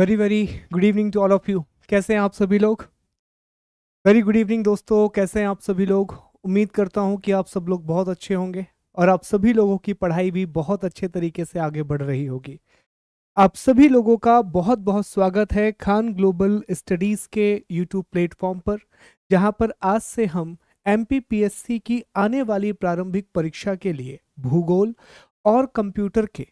very very good evening to all of you कैसे हैं आप सभी लोग वेरी गुड इवनिंग दोस्तों कैसे हैं आप सभी लोग उम्मीद करता हूं कि आप सब लोग बहुत अच्छे होंगे और आप सभी लोगों की पढ़ाई भी बहुत अच्छे तरीके से आगे बढ़ रही होगी आप सभी लोगों का बहुत बहुत स्वागत है खान ग्लोबल स्टडीज़ के यूट्यूब प्लेटफॉर्म पर जहाँ पर आज से हम एम की आने वाली प्रारंभिक परीक्षा के लिए भूगोल और कंप्यूटर के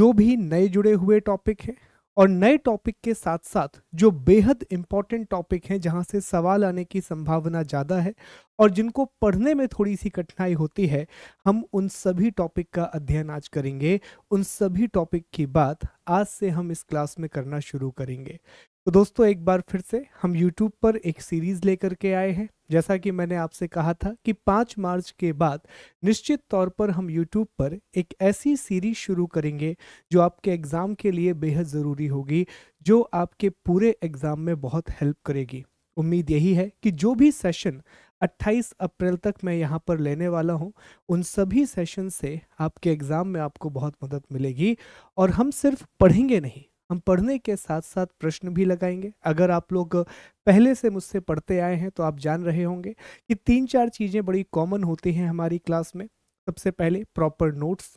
जो भी नए जुड़े हुए टॉपिक हैं और नए टॉपिक के साथ साथ जो बेहद इंपॉर्टेंट टॉपिक हैं जहां से सवाल आने की संभावना ज़्यादा है और जिनको पढ़ने में थोड़ी सी कठिनाई होती है हम उन सभी टॉपिक का अध्ययन आज करेंगे उन सभी टॉपिक की बात आज से हम इस क्लास में करना शुरू करेंगे तो दोस्तों एक बार फिर से हम यूट्यूब पर एक सीरीज़ लेकर के आए हैं जैसा कि मैंने आपसे कहा था कि 5 मार्च के बाद निश्चित तौर पर हम यूट्यूब पर एक ऐसी सीरीज शुरू करेंगे जो आपके एग्ज़ाम के लिए बेहद ज़रूरी होगी जो आपके पूरे एग्ज़ाम में बहुत हेल्प करेगी उम्मीद यही है कि जो भी सेशन 28 अप्रैल तक मैं यहाँ पर लेने वाला हूँ उन सभी सेशन से आपके एग्ज़ाम में आपको बहुत मदद मिलेगी और हम सिर्फ पढ़ेंगे नहीं हम पढ़ने के साथ साथ प्रश्न भी लगाएंगे अगर आप लोग पहले से मुझसे पढ़ते आए हैं तो आप जान रहे होंगे कि तीन चार चीज़ें बड़ी कॉमन होती हैं हमारी क्लास में सबसे पहले प्रॉपर नोट्स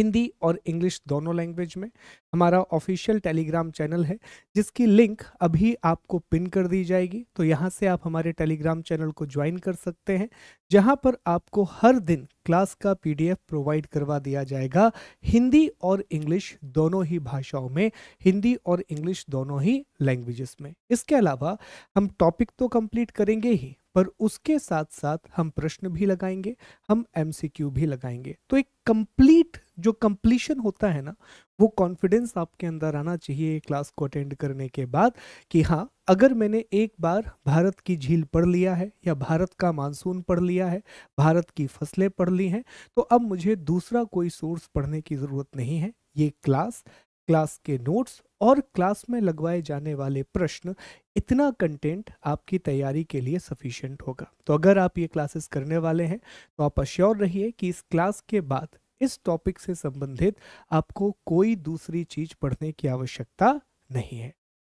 हिंदी और इंग्लिश दोनों लैंग्वेज में हमारा ऑफिशियल टेलीग्राम चैनल है जिसकी लिंक अभी आपको पिन कर दी जाएगी तो यहाँ से आप हमारे टेलीग्राम चैनल को ज्वाइन कर सकते हैं जहाँ पर आपको हर दिन क्लास का पीडीएफ प्रोवाइड करवा दिया जाएगा हिंदी और इंग्लिश दोनों ही भाषाओं में हिंदी और इंग्लिश दोनों ही लैंग्वेजेस में इसके अलावा हम टॉपिक तो कंप्लीट करेंगे ही पर उसके साथ साथ हम प्रश्न भी लगाएंगे हम एमसीक्यू भी लगाएंगे तो एक कंप्लीट जो कंप्लीशन होता है ना वो कॉन्फिडेंस आपके अंदर आना चाहिए क्लास को अटेंड करने के बाद कि हाँ अगर मैंने एक बार भारत की झील पढ़ लिया है या भारत का मानसून पढ़ लिया है भारत की फसलें पढ़ ली हैं तो अब मुझे दूसरा कोई सोर्स पढ़ने की ज़रूरत नहीं है ये क्लास क्लास के नोट्स और क्लास में लगवाए जाने वाले प्रश्न इतना कंटेंट आपकी तैयारी के लिए सफिशिएंट होगा तो अगर आप ये क्लासेस करने वाले हैं तो आप अश्योर रहिए कि इस क्लास के बाद इस टॉपिक से संबंधित आपको कोई दूसरी चीज पढ़ने की आवश्यकता नहीं है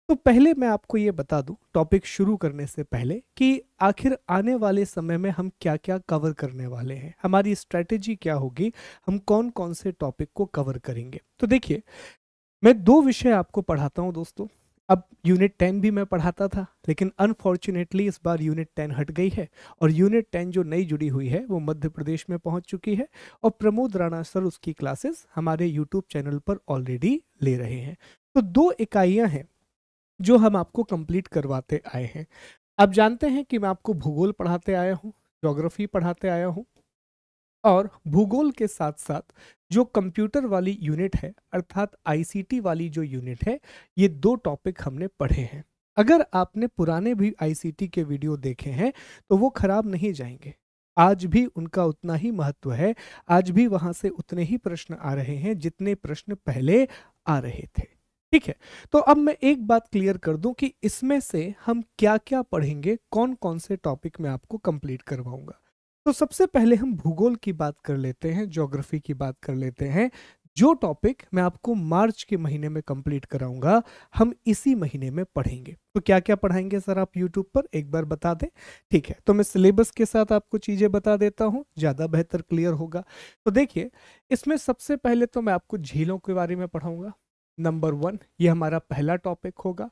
तो पहले मैं आपको ये बता दूं टॉपिक शुरू करने से पहले कि आखिर आने वाले समय में हम क्या क्या कवर करने वाले हैं हमारी स्ट्रैटेजी क्या होगी हम कौन कौन से टॉपिक को कवर करेंगे तो देखिए मैं दो विषय आपको पढ़ाता हूँ दोस्तों अब यूनिट टेन भी मैं पढ़ाता था लेकिन अनफॉर्चुनेटली इस बार यूनिट टेन हट गई है और यूनिट टेन जो नई जुड़ी हुई है वो मध्य प्रदेश में पहुंच चुकी है और प्रमोद राणा सर उसकी क्लासेस हमारे यूट्यूब चैनल पर ऑलरेडी ले रहे हैं तो दो इकाइयां हैं जो हम आपको कंप्लीट करवाते आए हैं आप जानते हैं कि मैं आपको भूगोल पढ़ाते आया हूँ जोग्राफी पढ़ाते आया हूँ और भूगोल के साथ साथ जो कंप्यूटर वाली यूनिट है अर्थात आईसीटी वाली जो यूनिट है ये दो टॉपिक हमने पढ़े हैं अगर आपने पुराने भी आईसीटी के वीडियो देखे हैं तो वो खराब नहीं जाएंगे आज भी उनका उतना ही महत्व है आज भी वहां से उतने ही प्रश्न आ रहे हैं जितने प्रश्न पहले आ रहे थे ठीक है तो अब मैं एक बात क्लियर कर दूं कि इसमें से हम क्या क्या पढ़ेंगे कौन कौन से टॉपिक में आपको कंप्लीट करवाऊंगा तो सबसे पहले हम भूगोल की बात कर लेते हैं जोग्राफी की बात कर लेते हैं जो टॉपिक मैं आपको मार्च के महीने में कंप्लीट कराऊंगा हम इसी महीने में पढ़ेंगे तो क्या क्या पढ़ाएंगे सर आप यूट्यूब पर एक बार बता दें ठीक है तो मैं सिलेबस के साथ आपको चीज़ें बता देता हूं ज़्यादा बेहतर क्लियर होगा तो देखिए इसमें सबसे पहले तो मैं आपको झीलों के बारे में पढ़ाऊंगा नंबर वन ये हमारा पहला टॉपिक होगा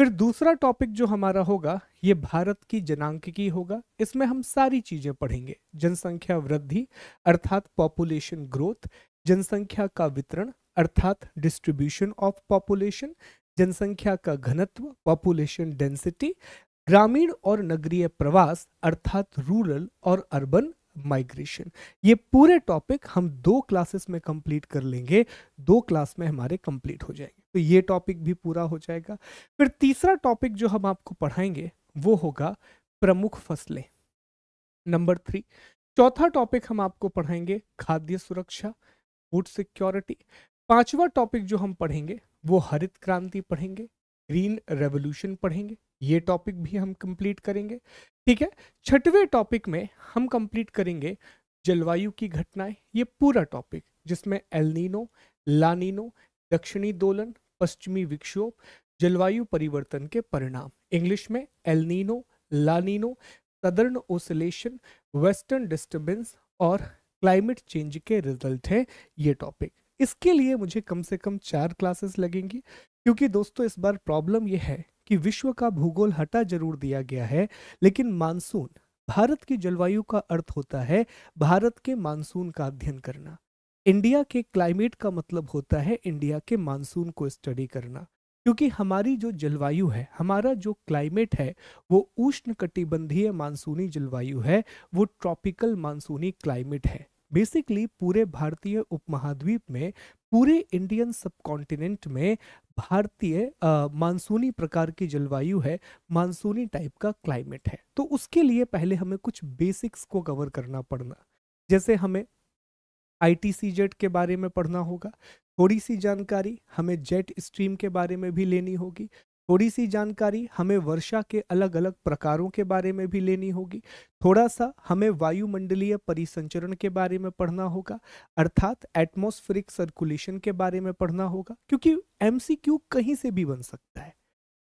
फिर दूसरा टॉपिक जो हमारा होगा ये भारत की जनांकिकी होगा इसमें हम सारी चीजें पढ़ेंगे जनसंख्या वृद्धि अर्थात पॉपुलेशन ग्रोथ जनसंख्या का वितरण अर्थात डिस्ट्रीब्यूशन ऑफ पॉपुलेशन जनसंख्या का घनत्व पॉपुलेशन डेंसिटी ग्रामीण और नगरीय प्रवास अर्थात रूरल और अर्बन माइग्रेशन ये पूरे टॉपिक हम दो क्लासेस में कंप्लीट कर लेंगे दो क्लास में हमारे कंप्लीट हो जाएंगे तो ये टॉपिक भी पूरा हो जाएगा फिर तीसरा टॉपिक जो हम आपको पढ़ाएंगे वो होगा प्रमुख फसलें नंबर थ्री चौथा टॉपिक हम आपको पढ़ाएंगे खाद्य सुरक्षा फूड सिक्योरिटी पांचवा टॉपिक जो हम पढ़ेंगे वो हरित क्रांति पढ़ेंगे ग्रीन रेवोल्यूशन पढ़ेंगे ये टॉपिक भी हम कंप्लीट करेंगे ठीक है छठवें टॉपिक में हम कंप्लीट करेंगे जलवायु की घटनाएं ये पूरा टॉपिक जिसमें एलनिनो लानिनो दक्षिणी दोलन पश्चिमी विक्षोभ जलवायु परिवर्तन के परिणाम इंग्लिश में El Nino La Nina southern oscillation western disturbance और क्लाइमेट चेंज के रिजल्ट है ये टॉपिक इसके लिए मुझे कम से कम चार क्लासेस लगेंगी क्योंकि दोस्तों इस बार प्रॉब्लम यह है कि विश्व का भूगोल हटा जरूर दिया गया है लेकिन मानसून भारत की जलवायु का अर्थ होता है भारत के मानसून का अध्ययन करना इंडिया के क्लाइमेट का मतलब होता है इंडिया के मानसून को स्टडी करना क्योंकि हमारी जो जलवायु है हमारा जो क्लाइमेट है वो उष्ण कटिबंधीय मानसूनी जलवायु है वो ट्रॉपिकल मानसूनी क्लाइमेट है बेसिकली पूरे भारतीय उपमहाद्वीप में पूरे इंडियन सब में भारतीय मानसूनी प्रकार की जलवायु है मानसूनी टाइप का क्लाइमेट है तो उसके लिए पहले हमें कुछ बेसिक्स को कवर करना पड़ना जैसे हमें आई जेट के बारे में पढ़ना होगा थोड़ी सी जानकारी हमें जेट स्ट्रीम के बारे में भी लेनी होगी थोड़ी सी जानकारी हमें वर्षा के अलग अलग प्रकारों के बारे में भी लेनी होगी थोड़ा सा हमें वायुमंडलीय परिसंचरण के बारे में पढ़ना होगा अर्थात एटमॉस्फेरिक सर्कुलेशन के बारे में पढ़ना होगा क्योंकि एम कहीं से भी बन सकता है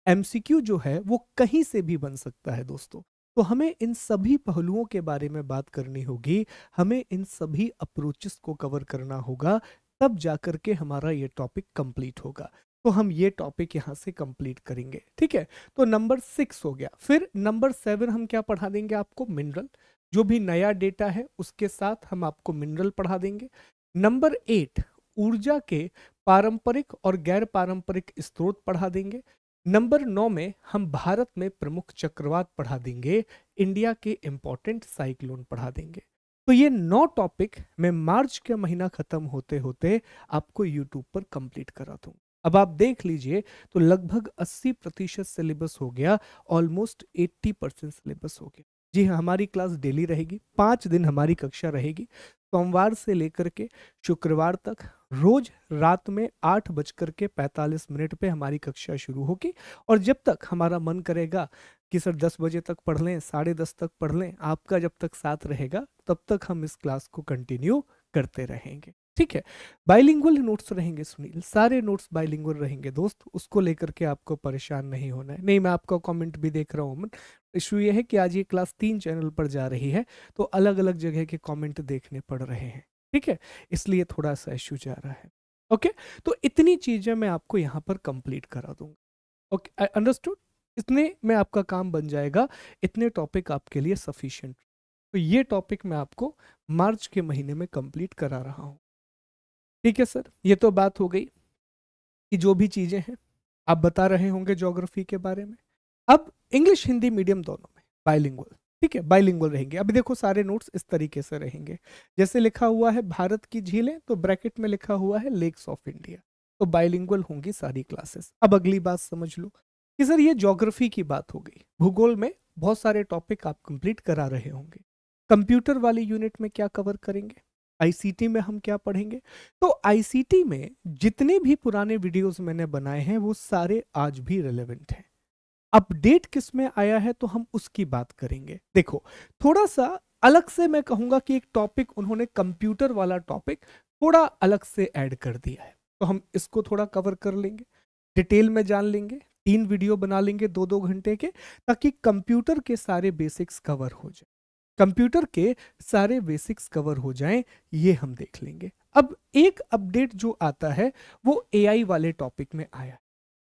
एम जो है वो कहीं से भी बन सकता है दोस्तों तो हमें इन सभी पहलुओं के बारे में बात करनी होगी हमें इन सभी अप्रोचेस को कवर करना होगा तब जाकर के हमारा ये टॉपिक कंप्लीट होगा तो हम ये टॉपिक यहाँ से कंप्लीट करेंगे ठीक है तो नंबर सिक्स हो गया फिर नंबर सेवन हम क्या पढ़ा देंगे आपको मिनरल जो भी नया डेटा है उसके साथ हम आपको मिनरल पढ़ा देंगे नंबर एट ऊर्जा के पारंपरिक और गैर पारंपरिक स्रोत पढ़ा देंगे नंबर नौ में हम भारत में प्रमुख चक्रवात पढ़ा देंगे इंडिया के इम्पोर्टेंट साइक्लोन पढ़ा देंगे तो ये नौ टॉपिक मैं मार्च का महीना खत्म होते होते आपको यूट्यूब पर कंप्लीट करा दूँ अब आप देख लीजिए तो लगभग 80 प्रतिशत सिलेबस हो गया ऑलमोस्ट 80 परसेंट सिलेबस हो गया जी हाँ हमारी क्लास डेली रहेगी पाँच दिन हमारी कक्षा रहेगी सोमवार से लेकर के शुक्रवार तक रोज रात में आठ बजकर के पैंतालीस मिनट पे हमारी कक्षा शुरू होगी और जब तक हमारा मन करेगा कि सर दस बजे तक पढ़ लें साढ़े दस तक पढ़ लें आपका जब तक साथ रहेगा तब तक हम इस क्लास को कंटिन्यू करते रहेंगे ठीक है बाइलिंगुअल नोट्स रहेंगे सुनील सारे नोट्स बाइलिंगुअल रहेंगे दोस्त उसको लेकर के आपको परेशान नहीं होना है नहीं मैं आपका कमेंट भी देख रहा हूँ इशू ये है कि आज ये क्लास तीन चैनल पर जा रही है तो अलग अलग जगह के कमेंट देखने पड़ रहे हैं ठीक है इसलिए थोड़ा सा इशू जा रहा है ओके तो इतनी चीज़ें मैं आपको यहाँ पर कंप्लीट करा दूंगा ओके आई अंडरस्टूड इतने में आपका काम बन जाएगा इतने टॉपिक आपके लिए सफिशियंट तो ये टॉपिक मैं आपको मार्च के महीने में कंप्लीट करा रहा हूँ ठीक है सर ये तो बात हो गई कि जो भी चीज़ें हैं आप बता रहे होंगे जोग्राफी के बारे में अब इंग्लिश हिंदी मीडियम दोनों में बाइलिंगुअल ठीक है बाइलिंगुअल रहेंगे अभी देखो सारे नोट्स इस तरीके से रहेंगे जैसे लिखा हुआ है भारत की झीलें तो ब्रैकेट में लिखा हुआ है लेक्स ऑफ इंडिया तो बाइलिंगुअल होंगी सारी क्लासेस अब अगली बात समझ लो कि सर ये ज्योग्राफी की बात हो गई भूगोल में बहुत सारे टॉपिक आप कंप्लीट करा रहे होंगे कंप्यूटर वाली यूनिट में क्या कवर करेंगे आईसीटी में हम क्या पढ़ेंगे तो आईसीटी में जितने भी पुराने वीडियोस मैंने बनाए हैं वो सारे आज भी रेलेवेंट हैं अपडेट किस में आया है तो हम उसकी बात करेंगे देखो थोड़ा सा अलग से मैं कहूंगा कि एक टॉपिक उन्होंने कंप्यूटर वाला टॉपिक थोड़ा अलग से ऐड कर दिया है तो हम इसको थोड़ा कवर कर लेंगे डिटेल में जान लेंगे तीन वीडियो बना लेंगे दो दो घंटे के ताकि कंप्यूटर के सारे बेसिक्स कवर हो जाए कंप्यूटर के सारे बेसिक्स कवर हो जाएं ये हम देख लेंगे अब एक अपडेट जो आता है वो एआई वाले टॉपिक में आया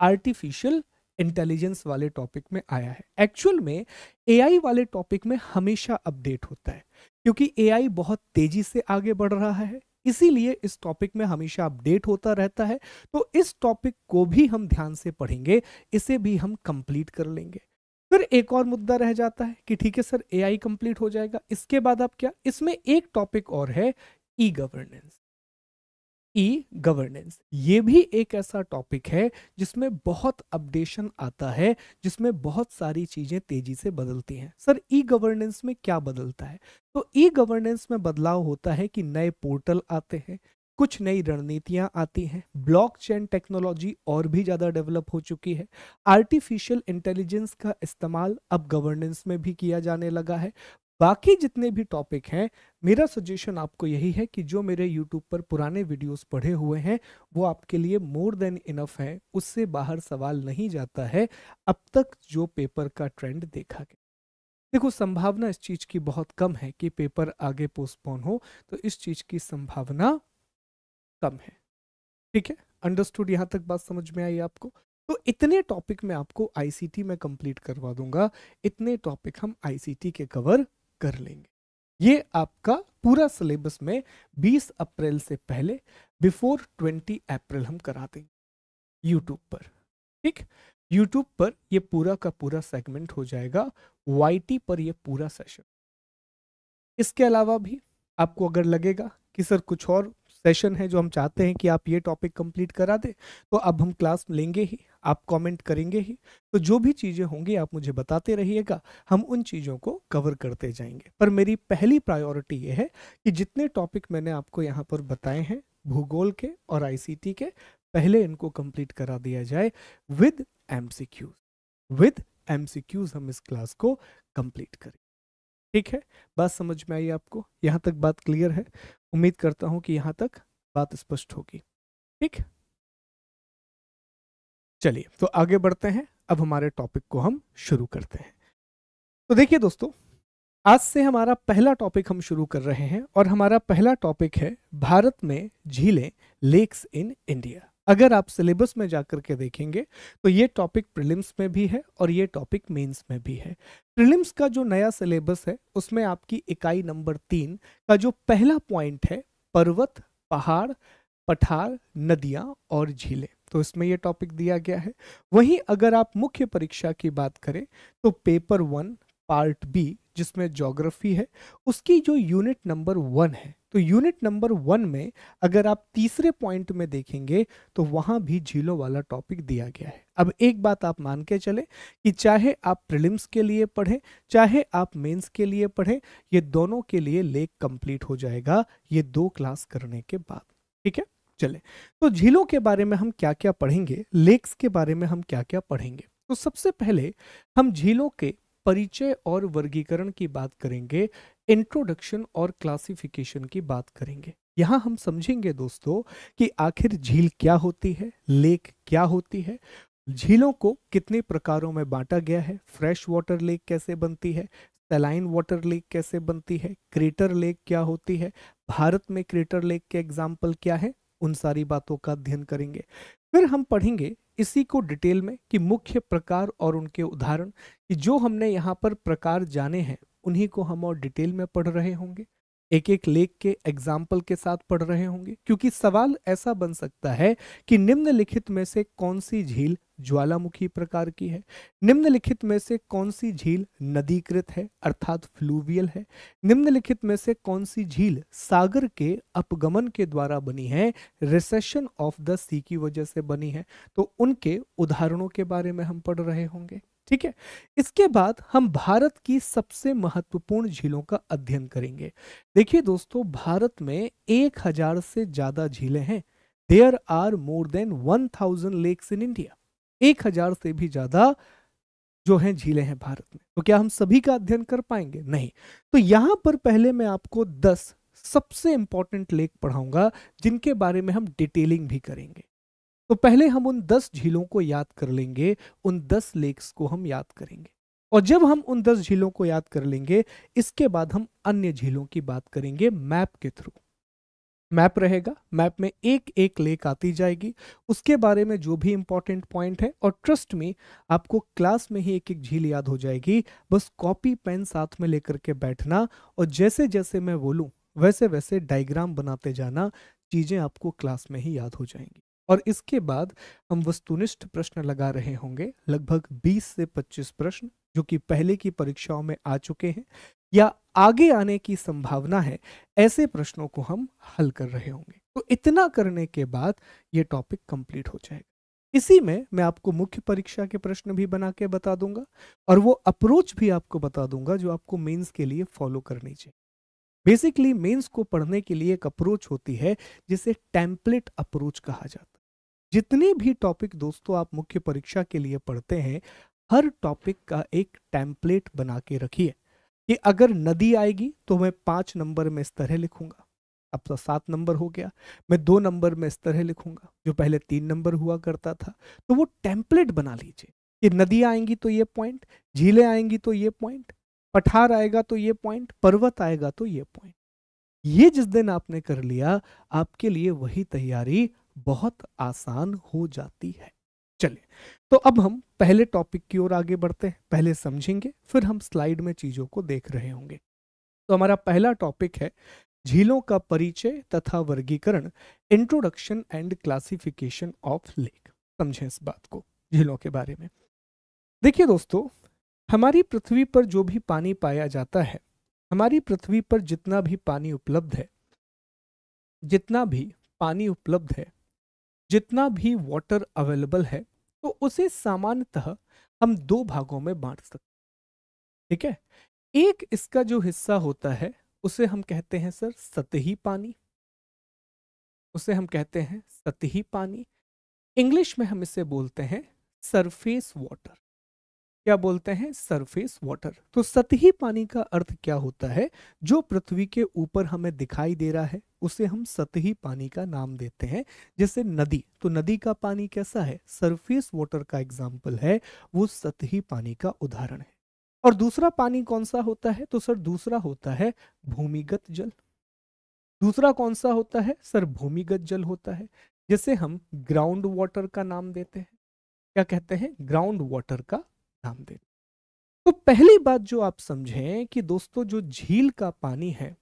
आर्टिफिशियल इंटेलिजेंस वाले टॉपिक में आया है एक्चुअल में एआई वाले टॉपिक में हमेशा अपडेट होता है क्योंकि एआई बहुत तेजी से आगे बढ़ रहा है इसीलिए इस टॉपिक में हमेशा अपडेट होता रहता है तो इस टॉपिक को भी हम ध्यान से पढ़ेंगे इसे भी हम कंप्लीट कर लेंगे फिर एक और मुद्दा रह जाता है कि ठीक है सर एआई कंप्लीट हो जाएगा इसके बाद आप क्या इसमें एक टॉपिक और है ई गवर्नेंस ई गवर्नेंस ये भी एक ऐसा टॉपिक है जिसमें बहुत अपडेशन आता है जिसमें बहुत सारी चीज़ें तेज़ी से बदलती हैं सर ई गवर्नेंस में क्या बदलता है तो ई गवर्नेंस में बदलाव होता है कि नए पोर्टल आते हैं कुछ नई रणनीतियां आती हैं ब्लॉकचेन टेक्नोलॉजी और भी ज़्यादा डेवलप हो चुकी है आर्टिफिशियल इंटेलिजेंस का इस्तेमाल अब गवर्नेंस में भी किया जाने लगा है बाकी जितने भी टॉपिक हैं मेरा सजेशन आपको यही है कि जो मेरे यूट्यूब पर पुराने वीडियोस पढ़े हुए हैं वो आपके लिए मोर देन इनफ है उससे बाहर सवाल नहीं जाता है अब तक जो पेपर का ट्रेंड देखा गया देखो संभावना इस चीज की बहुत कम है कि पेपर आगे पोस्टपोन हो तो इस चीज की संभावना कम है ठीक है अंडरस्टूड यहां तक बात समझ में आई आपको तो इतने टॉपिक में आपको आईसीटी में कंप्लीट करवा दूंगा इतने टॉपिक हम आईसीटी के कवर कर लेंगे ये आपका पूरा सिलेबस में 20 अप्रैल से पहले बिफोर 20 अप्रैल हम करा देंगे यूट्यूब पर ठीक यूट्यूब पर ये पूरा का पूरा सेगमेंट हो जाएगा वाई पर ये पूरा सेशन इसके अलावा भी आपको अगर लगेगा कि सर कुछ और सेशन है जो हम चाहते हैं कि आप ये टॉपिक कंप्लीट करा दें तो अब हम क्लास लेंगे ही आप कमेंट करेंगे ही तो जो भी चीज़ें होंगी आप मुझे बताते रहिएगा हम उन चीज़ों को कवर करते जाएंगे पर मेरी पहली प्रायोरिटी ये है कि जितने टॉपिक मैंने आपको यहाँ पर बताए हैं भूगोल के और आई के पहले इनको कंप्लीट करा दिया जाए विद एम विद एम हम इस क्लास को कंप्लीट करें ठीक है बात समझ में आई आपको यहाँ तक बात क्लियर है उम्मीद करता हूं कि यहां तक बात स्पष्ट होगी ठीक चलिए तो आगे बढ़ते हैं अब हमारे टॉपिक को हम शुरू करते हैं तो देखिए दोस्तों आज से हमारा पहला टॉपिक हम शुरू कर रहे हैं और हमारा पहला टॉपिक है भारत में झीलें लेक्स इन इंडिया अगर आप सिलेबस में जाकर के देखेंगे तो ये टॉपिक प्रिलिम्स में भी है और ये टॉपिक मेंस में भी है प्रिलिम्स का जो नया सिलेबस है उसमें आपकी इकाई नंबर तीन का जो पहला पॉइंट है पर्वत पहाड़ पठार नदियाँ और झीलें तो इसमें यह टॉपिक दिया गया है वहीं अगर आप मुख्य परीक्षा की बात करें तो पेपर वन पार्ट बी जिसमें जोग्राफी है उसकी जो यूनिट नंबर वन है तो यूनिट नंबर वन में अगर आप तीसरे पॉइंट में देखेंगे तो वहां भी झीलों वाला टॉपिक दिया गया है अब एक बात आप मान के चले कि चाहे आप प्रिलिम्स के लिए पढ़ें चाहे आप मेंस के लिए पढ़ें ये दोनों के लिए लेख कंप्लीट हो जाएगा ये दो क्लास करने के बाद ठीक है चले तो झीलों के बारे में हम क्या क्या पढ़ेंगे लेक्स के बारे में हम क्या क्या पढ़ेंगे तो सबसे पहले हम झीलों के परिचय और वर्गीकरण की बात करेंगे इंट्रोडक्शन और क्लासिफिकेशन की बात करेंगे यहाँ हम समझेंगे दोस्तों कि आखिर झील क्या होती है लेक क्या होती है झीलों को कितने प्रकारों में बांटा गया है फ्रेश वाटर लेक कैसे बनती है सलाइन वाटर लेक कैसे बनती है क्रेटर लेक क्या होती है भारत में क्रेटर लेक के एग्जाम्पल क्या है उन सारी बातों का अध्ययन करेंगे फिर हम पढ़ेंगे इसी को डिटेल में कि मुख्य प्रकार और उनके उदाहरण कि जो हमने यहाँ पर प्रकार जाने हैं उन्हीं को हम और डिटेल में पढ़ रहे होंगे एक एक लेख के एग्जाम्पल के साथ पढ़ रहे होंगे क्योंकि सवाल ऐसा बन सकता है कि निम्नलिखित में से कौन सी झील ज्वालामुखी प्रकार की है निम्नलिखित में से कौन सी झील नदीकृत है अर्थात फ्लूवियल है निम्नलिखित में से कौन सी झील सागर के अपगमन के द्वारा बनी है रिसेशन ऑफ द सी की वजह से बनी है तो उनके उदाहरणों के बारे में हम पढ़ रहे होंगे ठीक है इसके बाद हम भारत की सबसे महत्वपूर्ण झीलों का अध्ययन करेंगे देखिए दोस्तों भारत में एक हजार से ज्यादा झीलें हैं there are more than one thousand lakes in India एक हजार से भी ज्यादा जो हैं झीलें हैं भारत में तो क्या हम सभी का अध्ययन कर पाएंगे नहीं तो यहां पर पहले मैं आपको दस सबसे इंपॉर्टेंट लेक पढ़ाऊंगा जिनके बारे में हम डिटेलिंग भी करेंगे तो पहले हम उन दस झीलों को याद कर लेंगे उन दस लेक्स को हम याद करेंगे और जब हम उन दस झीलों को याद कर लेंगे इसके बाद हम अन्य झीलों की बात करेंगे मैप के थ्रू मैप रहेगा मैप में एक एक लेक आती जाएगी उसके बारे में जो भी इंपॉर्टेंट पॉइंट है और ट्रस्ट में आपको क्लास में ही एक एक झील याद हो जाएगी बस कॉपी पेन साथ में लेकर के बैठना और जैसे जैसे मैं बोलूं वैसे वैसे डायग्राम बनाते जाना चीज़ें आपको क्लास में ही याद हो जाएंगी और इसके बाद हम वस्तुनिष्ठ प्रश्न लगा रहे होंगे लगभग 20 से 25 प्रश्न जो कि पहले की परीक्षाओं में आ चुके हैं या आगे आने की संभावना है ऐसे प्रश्नों को हम हल कर रहे होंगे तो इतना करने के बाद ये टॉपिक कंप्लीट हो जाएगा इसी में मैं आपको मुख्य परीक्षा के प्रश्न भी बना के बता दूंगा और वो अप्रोच भी आपको बता दूंगा जो आपको मेंस के लिए फॉलो करनी चाहिए बेसिकली मेंस को पढ़ने के लिए एक अप्रोच होती है जिसे टेम्पलेट अप्रोच कहा जाता है जितने भी टॉपिक दोस्तों आप मुख्य परीक्षा के लिए पढ़ते हैं हर टॉपिक का एक टैंपलेट बना के रखिए कि अगर नदी आएगी तो मैं पांच नंबर में इस तरह लिखूंगा अब तो सात नंबर हो गया मैं दो नंबर में इस तरह लिखूंगा जो पहले तीन नंबर हुआ करता था तो वो टेम्पलेट बना लीजिए कि नदी आएंगी तो ये पॉइंट झीलें आएंगी तो ये पॉइंट पठार आएगा तो ये पॉइंट पर्वत आएगा तो ये पॉइंट ये जिस दिन आपने कर लिया आपके लिए वही तैयारी बहुत आसान हो जाती है चलिए तो अब हम पहले टॉपिक की ओर आगे बढ़ते हैं पहले समझेंगे फिर हम स्लाइड में चीजों को देख रहे होंगे तो हमारा पहला टॉपिक है झीलों का परिचय तथा वर्गीकरण introduction and classification of lake समझे इस बात को झीलों के बारे में देखिए दोस्तों हमारी पृथ्वी पर जो भी पानी पाया जाता है हमारी पृथ्वी पर जितना भी पानी उपलब्ध है जितना भी पानी उपलब्ध है जितना भी वाटर अवेलेबल है तो उसे सामान्यतः हम दो भागों में बांट सकते ठीक है एक इसका जो हिस्सा होता है उसे हम कहते हैं सर सतही पानी उसे हम कहते हैं सतही पानी इंग्लिश में हम इसे बोलते हैं सरफेस वाटर क्या बोलते हैं सरफेस वाटर तो सतही पानी का अर्थ क्या होता है जो पृथ्वी के ऊपर हमें दिखाई दे रहा है उसे हम सतही पानी का नाम देते हैं जैसे नदी तो नदी का पानी कैसा है सरफेस वाटर का एग्जाम्पल है वो सतही पानी का उदाहरण है और दूसरा पानी कौन सा होता है तो सर दूसरा होता है भूमिगत जल दूसरा कौन सा होता है सर भूमिगत जल होता है जिसे हम ग्राउंड वाटर का नाम देते हैं क्या कहते हैं ग्राउंड वाटर का ध्यान दें तो पहली बात जो आप समझें कि दोस्तों जो झील का पानी है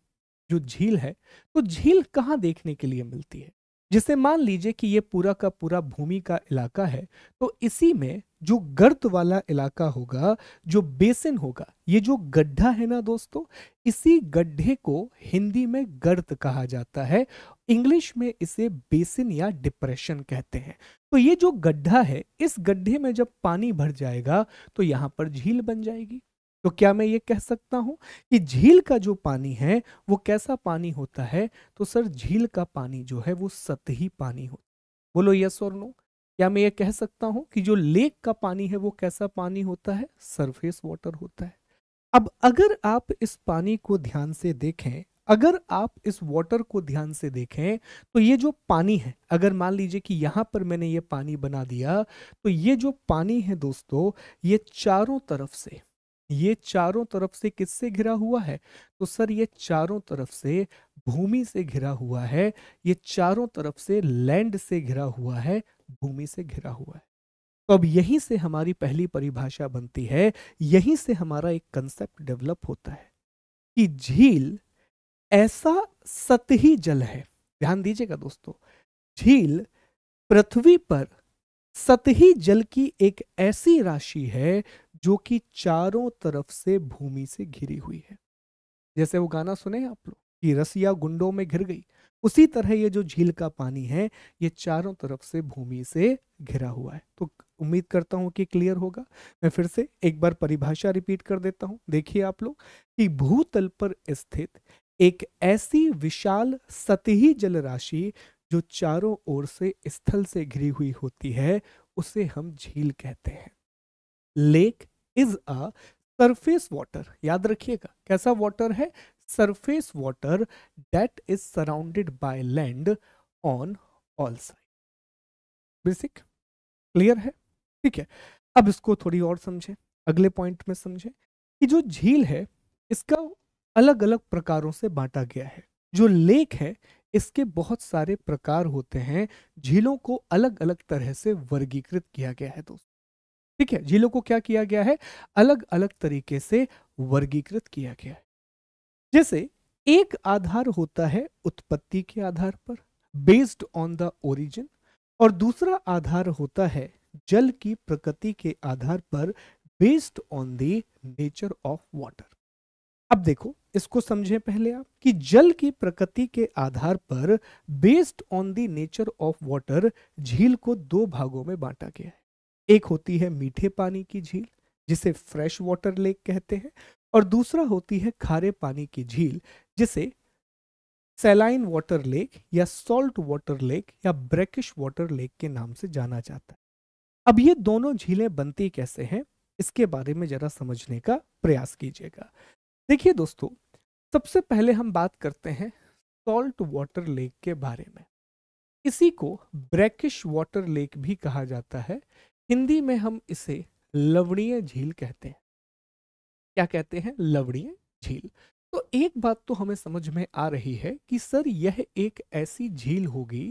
जो झील है तो झील कहाँ देखने के लिए मिलती है जिसे मान लीजिए कि ये पूरा का पूरा भूमि का इलाका है तो इसी में जो गर्द वाला इलाका होगा जो बेसिन होगा ये जो गड्ढा है ना दोस्तों इसी गड्ढे को हिंदी में गर्द कहा जाता है इंग्लिश में इसे बेसिन या डिप्रेशन कहते हैं तो ये जो गड्ढा है इस गड्ढे में जब पानी भर जाएगा तो यहाँ पर झील बन जाएगी तो क्या मैं ये कह सकता हूं कि झील का जो पानी है वो कैसा पानी होता है तो सर झील का पानी जो है वो सतही पानी होता है बोलो यस और नो क्या मैं ये कह सकता हूं कि जो लेक का पानी है वो कैसा पानी होता है सरफेस वाटर होता है अब अगर आप इस पानी को ध्यान से देखें अगर आप इस वाटर को ध्यान से देखें तो ये जो पानी है अगर मान लीजिए कि यहां पर मैंने ये पानी बना दिया तो ये जो पानी है दोस्तों ये चारों तरफ से ये चारों तरफ से किससे घिरा हुआ है तो सर ये चारों तरफ से भूमि से घिरा हुआ है ये चारों तरफ से लैंड से घिरा हुआ है भूमि से घिरा हुआ है तो अब यहीं से हमारी पहली परिभाषा बनती है यहीं से हमारा एक कंसेप्ट डेवलप होता है कि झील ऐसा सतही जल है ध्यान दीजिएगा दोस्तों झील पृथ्वी पर सतही जल की एक ऐसी राशि है जो कि चारों तरफ से भूमि से घिरी हुई है जैसे वो गाना सुने आप लोग कि रसिया गुंडों में घिर गई उसी तरह ये जो झील का पानी है ये चारों तरफ से भूमि से घिरा हुआ है तो उम्मीद करता हूँ कि क्लियर होगा मैं फिर से एक बार परिभाषा रिपीट कर देता हूँ देखिए आप लोग कि भूतल पर स्थित एक ऐसी विशाल सतही जलराशि जो चारों ओर से स्थल से घिरी हुई होती है उसे हम झील कहते हैं lake is a surface water याद रखिएगा कैसा वाटर है surface water that is surrounded by land on all side basic clear है ठीक है अब इसको थोड़ी और समझे अगले पॉइंट में समझे कि जो झील है इसका अलग अलग प्रकारों से बांटा गया है जो लेक है इसके बहुत सारे प्रकार होते हैं झीलों को अलग अलग तरह से वर्गीकृत किया गया है दोस्तों ठीक है झीलों को क्या किया गया है अलग अलग तरीके से वर्गीकृत किया गया है जैसे एक आधार होता है उत्पत्ति के आधार पर बेस्ड ऑन द ओरिजिन और दूसरा आधार होता है जल की प्रकृति के आधार पर based on the nature of water अब देखो इसको समझें पहले आप कि जल की प्रकृति के आधार पर based on the nature of water झील को दो भागों में बांटा गया है एक होती है मीठे पानी की झील जिसे फ्रेश वाटर लेक कहते हैं और दूसरा होती है खारे पानी की झील जिसे सेलाइन वाटर लेक या सॉल्ट वाटर लेक या ब्रेकिश वाटर लेक के नाम से जाना जाता है अब ये दोनों झीलें बनती कैसे हैं इसके बारे में जरा समझने का प्रयास कीजिएगा देखिए दोस्तों सबसे पहले हम बात करते हैं सॉल्ट वाटर लेक के बारे में इसी को ब्रैकिश वाटर लेक भी कहा जाता है हिंदी में हम इसे लवणीय झील कहते हैं क्या कहते हैं लवणीय झील तो एक बात तो हमें समझ में आ रही है कि सर यह एक ऐसी झील होगी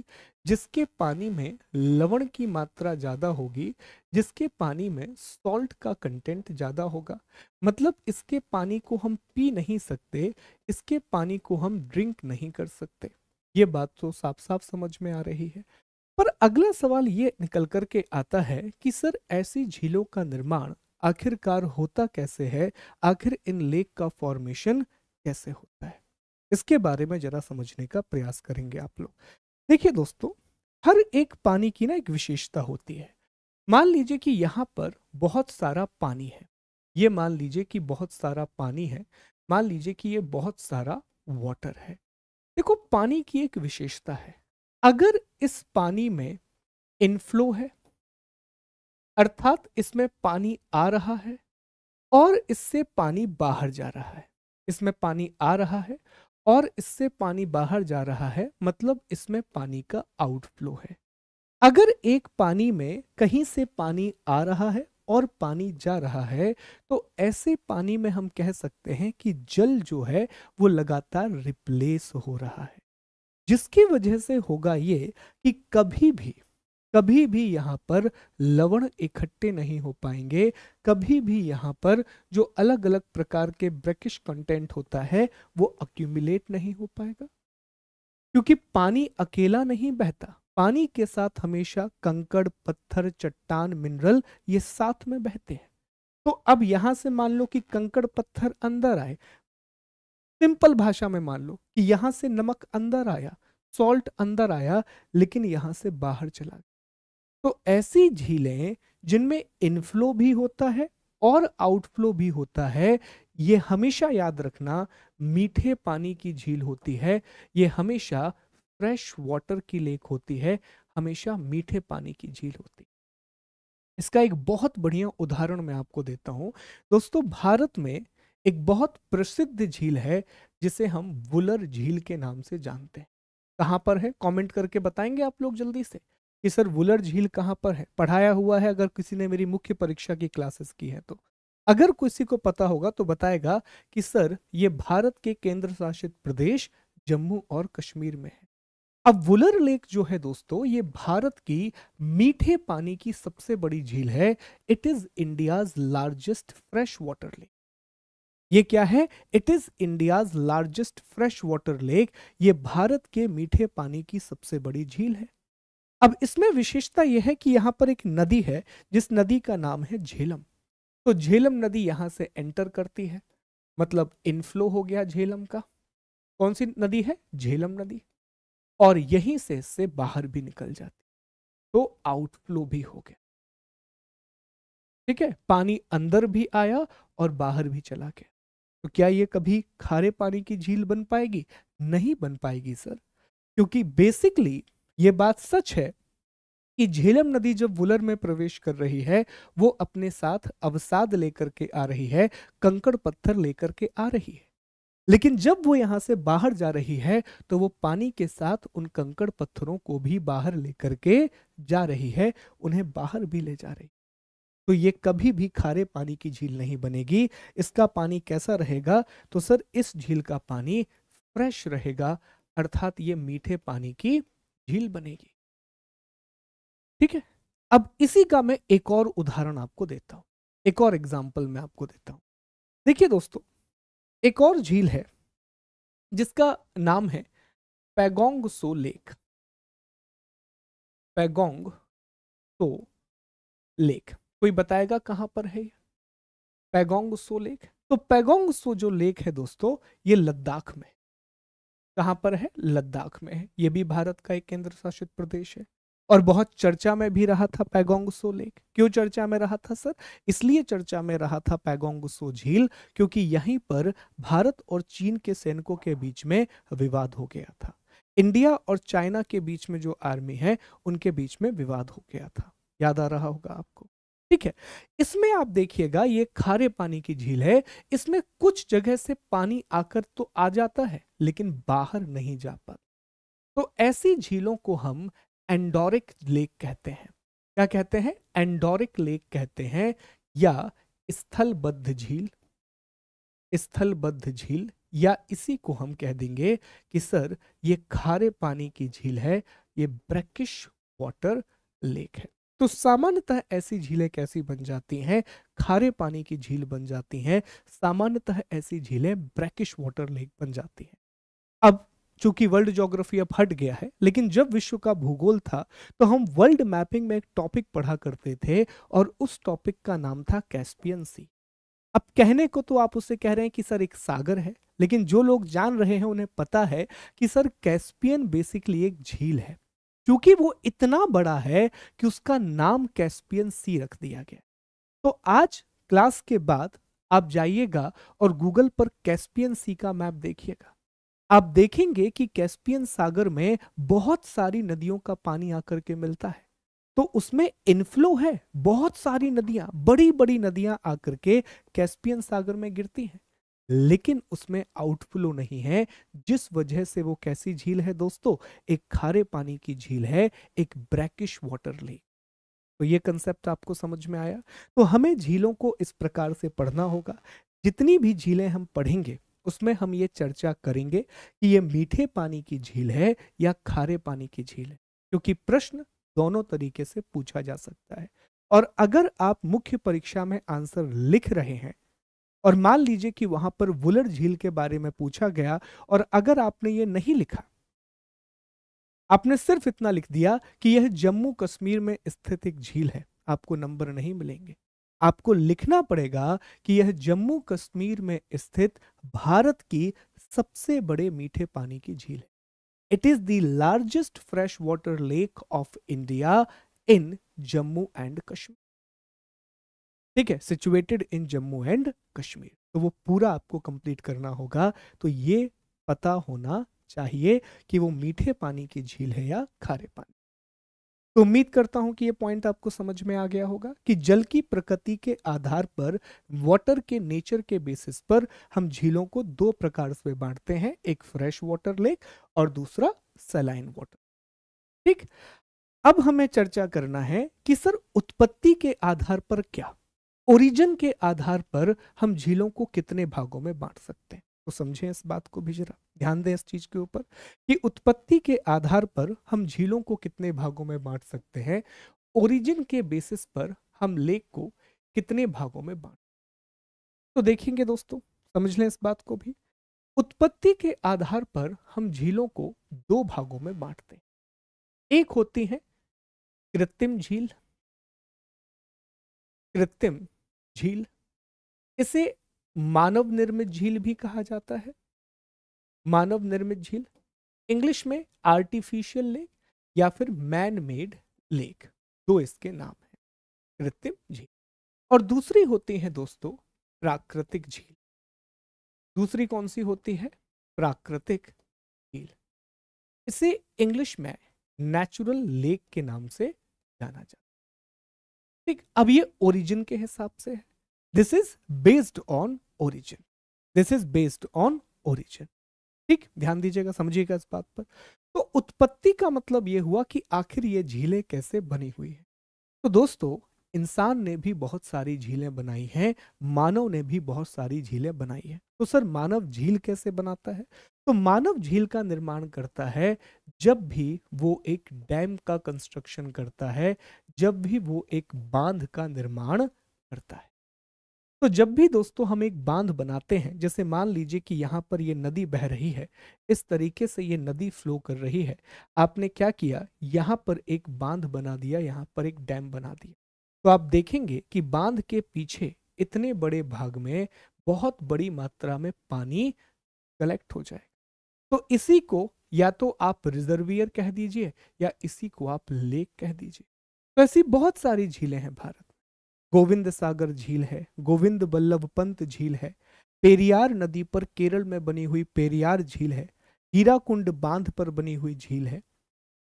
जिसके पानी में लवण की मात्रा ज़्यादा होगी जिसके पानी में सॉल्ट का कंटेंट ज़्यादा होगा मतलब इसके पानी को हम पी नहीं सकते इसके पानी को हम ड्रिंक नहीं कर सकते ये बात तो साफ साफ समझ में आ रही है पर अगला सवाल ये निकल कर के आता है कि सर ऐसी झीलों का निर्माण आखिरकार होता कैसे है आखिर इन लेक का फॉर्मेशन कैसे होता है इसके बारे में जरा समझने का प्रयास करेंगे आप लोग देखिए दोस्तों हर एक पानी की ना एक विशेषता होती है मान लीजिए कि यहाँ पर बहुत सारा पानी है ये मान लीजिए कि बहुत सारा पानी है मान लीजिए कि ये बहुत सारा वाटर है देखो पानी की एक विशेषता है अगर इस पानी में इनफ्लो है अर्थात इसमें पानी आ रहा है और इससे पानी बाहर जा रहा है इसमें पानी आ रहा है और इससे पानी बाहर जा रहा है मतलब इसमें पानी का आउटफ्लो है अगर एक पानी में कहीं से पानी आ रहा है और पानी जा रहा है तो ऐसे पानी में हम कह सकते हैं कि जल जो है वो लगातार रिप्लेस हो रहा है जिसकी वजह से होगा ये कि कभी भी कभी भी यहाँ पर लवण इकट्ठे नहीं हो पाएंगे कभी भी यहाँ पर जो अलग अलग प्रकार के ब्रेकिश कंटेंट होता है वो अक्यूमुलेट नहीं हो पाएगा क्योंकि पानी अकेला नहीं बहता पानी के साथ हमेशा कंकड़ पत्थर चट्टान मिनरल ये साथ में बहते हैं तो अब यहां से मान लो कि कंकड़ पत्थर अंदर आए सिंपल भाषा में मान लो कि यहां से नमक अंदर आया सॉल्ट अंदर आया लेकिन यहां से बाहर चला गया तो ऐसी झीलें जिनमें इनफ्लो भी होता है और आउटफ्लो भी होता है ये हमेशा याद रखना मीठे पानी की झील होती है ये हमेशा फ्रेश वाटर की लेक होती है हमेशा मीठे पानी की झील होती है इसका एक बहुत बढ़िया उदाहरण मैं आपको देता हूं दोस्तों भारत में एक बहुत प्रसिद्ध झील है जिसे हम वुलर झील के नाम से जानते हैं कहाँ पर है कमेंट करके बताएंगे आप लोग जल्दी से कि सर वुलर झील कहाँ पर है पढ़ाया हुआ है अगर किसी ने मेरी मुख्य परीक्षा की क्लासेस की है तो अगर किसी को पता होगा तो बताएगा कि सर ये भारत के केंद्र शासित प्रदेश जम्मू और कश्मीर में है अब वुलर लेक जो है दोस्तों ये भारत की मीठे पानी की सबसे बड़ी झील है it is India's largest fresh water lake ये क्या है it is India's largest fresh water lake ये भारत के मीठे पानी की सबसे बड़ी झील है अब इसमें विशेषता यह है कि यहाँ पर एक नदी है जिस नदी का नाम है झेलम तो झेलम नदी यहाँ से एंटर करती है मतलब इनफ्लो हो गया झेलम का कौन सी नदी है झेलम नदी और यहीं से इससे बाहर भी निकल जाती तो आउटफ्लो भी हो गया ठीक है पानी अंदर भी आया और बाहर भी चला गया तो क्या ये कभी खारे पानी की झील बन पाएगी नहीं बन पाएगी सर क्योंकि बेसिकली ये बात सच है कि झेलम नदी जब वुलर में प्रवेश कर रही है वो अपने साथ अवसाद लेकर के आ रही है कंकड़ पत्थर लेकर के आ रही है लेकिन जब वो यहां से बाहर जा रही है तो वो पानी के साथ उन कंकड़ पत्थरों को भी बाहर लेकर के जा रही है उन्हें बाहर भी ले जा रही है तो ये कभी भी खारे पानी की झील नहीं बनेगी इसका पानी कैसा रहेगा तो सर इस झील का पानी फ्रेश रहेगा अर्थात ये मीठे पानी की झील बनेगी ठीक है अब इसी का मैं एक और उदाहरण आपको देता हूं एक और एग्जाम्पल मैं आपको देता हूं देखिए दोस्तों एक और झील है जिसका नाम है पैगोंग सो लेक पैगोंग सो लेक कोई बताएगा कहां पर है पैगोंग सो लेक तो पैगोंग सो जो लेक है दोस्तों ये लद्दाख में कहाँ पर है लद्दाख में है ये भी भारत का एक केंद्र शासित प्रदेश है और बहुत चर्चा में भी रहा था पैगोंगसो लेक क्यों चर्चा में रहा था सर इसलिए चर्चा में रहा था पैगोंगसो झील क्योंकि यहीं पर भारत और चीन के सैनिकों के बीच में विवाद हो गया था इंडिया और चाइना के बीच में जो आर्मी है उनके बीच में विवाद हो गया था याद आ रहा होगा आपको ठीक है इसमें आप देखिएगा ये खारे पानी की झील है इसमें कुछ जगह से पानी आकर तो आ जाता है लेकिन बाहर नहीं जा पाता तो ऐसी झीलों को हम एंडोरिक लेक कहते हैं क्या कहते हैं एंडोरिक लेक कहते हैं या स्थलबद्ध झील स्थलबद्ध झील या इसी को हम कह देंगे कि सर ये खारे पानी की झील है ये ब्रैकिश वाटर लेक है तो सामान्यतः ऐसी झीलें कैसी बन जाती हैं खारे पानी की झील बन जाती हैं सामान्यतः ऐसी झीलें ब्रैकिश वाटर लेक बन जाती हैं अब चूंकि वर्ल्ड जोग्राफी अब हट गया है लेकिन जब विश्व का भूगोल था तो हम वर्ल्ड मैपिंग में एक टॉपिक पढ़ा करते थे और उस टॉपिक का नाम था कैस्पियन सी अब कहने को तो आप उसे कह रहे हैं कि सर एक सागर है लेकिन जो लोग जान रहे हैं उन्हें पता है कि सर कैस्पियन बेसिकली एक झील है क्योंकि वो इतना बड़ा है कि उसका नाम कैस्पियन सी रख दिया गया तो आज क्लास के बाद आप जाइएगा और गूगल पर कैस्पियन सी का मैप देखिएगा आप देखेंगे कि कैस्पियन सागर में बहुत सारी नदियों का पानी आकर के मिलता है तो उसमें इनफ्लो है बहुत सारी नदियां बड़ी बड़ी नदियां आकर के कैस्पियन सागर में गिरती हैं लेकिन उसमें आउटफ्लो नहीं है जिस वजह से वो कैसी झील है दोस्तों एक खारे पानी की झील है एक ब्रैकिश वाटर लेक तो ये कंसेप्ट आपको समझ में आया तो हमें झीलों को इस प्रकार से पढ़ना होगा जितनी भी झीलें हम पढ़ेंगे उसमें हम ये चर्चा करेंगे कि ये मीठे पानी की झील है या खारे पानी की झील है क्योंकि प्रश्न दोनों तरीके से पूछा जा सकता है और अगर आप मुख्य परीक्षा में आंसर लिख रहे हैं और मान लीजिए कि वहां पर वुलर झील के बारे में पूछा गया और अगर आपने ये नहीं लिखा आपने सिर्फ इतना लिख दिया कि यह जम्मू कश्मीर में स्थित एक झील है आपको नंबर नहीं मिलेंगे आपको लिखना पड़ेगा कि यह जम्मू कश्मीर में स्थित भारत की सबसे बड़े मीठे पानी की झील है इट इज दार्जेस्ट largest fresh water lake of India in Jammu and Kashmir ठीक है situated in Jammu and Kashmir तो वो पूरा आपको कंप्लीट करना होगा तो ये पता होना चाहिए कि वो मीठे पानी की झील है या खारे पानी तो उम्मीद करता हूं कि ये पॉइंट आपको समझ में आ गया होगा कि जल की प्रकृति के आधार पर वाटर के नेचर के बेसिस पर हम झीलों को दो प्रकार से बांटते हैं एक फ्रेश वाटर लेक और दूसरा सलाइन वाटर ठीक अब हमें चर्चा करना है कि सर उत्पत्ति के आधार पर क्या ओरिजिन के आधार पर हम झीलों को कितने भागों में बांट सकते हैं तो समझें इस बात को भी जरा ध्यान दें इस चीज के ऊपर कि उत्पत्ति के आधार पर हम झीलों को कितने भागों में बांट सकते हैं ओरिजिन के बेसिस पर हम लेक को कितने भागों में बांट तो देखेंगे दोस्तों समझ लें इस बात को भी उत्पत्ति के आधार पर हम झीलों को दो भागों में बांटते हैं एक होती है कृत्रिम झील कृत्रिम झील इसे मानव निर्मित झील भी कहा जाता है मानव निर्मित झील इंग्लिश में आर्टिफिशियल लेक या फिर मैन मेड लेक दो इसके नाम है कृत्रिम झील और दूसरी होती है दोस्तों प्राकृतिक झील दूसरी कौन सी होती है प्राकृतिक झील इसे इंग्लिश में नेचुरल लेक के नाम से जाना जाता है ठीक अब ये ओरिजिन के हिसाब से है this is based on origin this is based on origin ठीक ध्यान दीजिएगा समझिएगा इस बात पर तो उत्पत्ति का मतलब ये हुआ कि आखिर ये झीलें कैसे बनी हुई है तो दोस्तों इंसान ने भी बहुत सारी झीलें बनाई हैं मानव ने भी बहुत सारी झीलें बनाई हैं तो सर मानव झील कैसे बनाता है तो मानव झील का निर्माण करता है जब भी वो एक डैम का कंस्ट्रक्शन करता है जब भी वो एक बांध का निर्माण करता है तो जब भी दोस्तों हम एक बांध बनाते हैं जैसे मान लीजिए कि यहाँ पर ये नदी बह रही है इस तरीके से ये नदी फ्लो कर रही है आपने क्या किया यहाँ पर एक बांध बना दिया यहाँ पर एक डैम बना दिया तो आप देखेंगे कि बांध के पीछे इतने बड़े भाग में बहुत बड़ी मात्रा में पानी कलेक्ट हो जाएगा तो इसी को या तो आप रिजर्वियर कह दीजिए या इसी को आप लेक कह दीजिए तो ऐसी बहुत सारी झीलें हैं भारत में गोविंद सागर झील है गोविंद बल्लभ पंत झील है पेरियार नदी पर केरल में बनी हुई पेरियार झील है हीराकुंड बांध पर बनी हुई झील है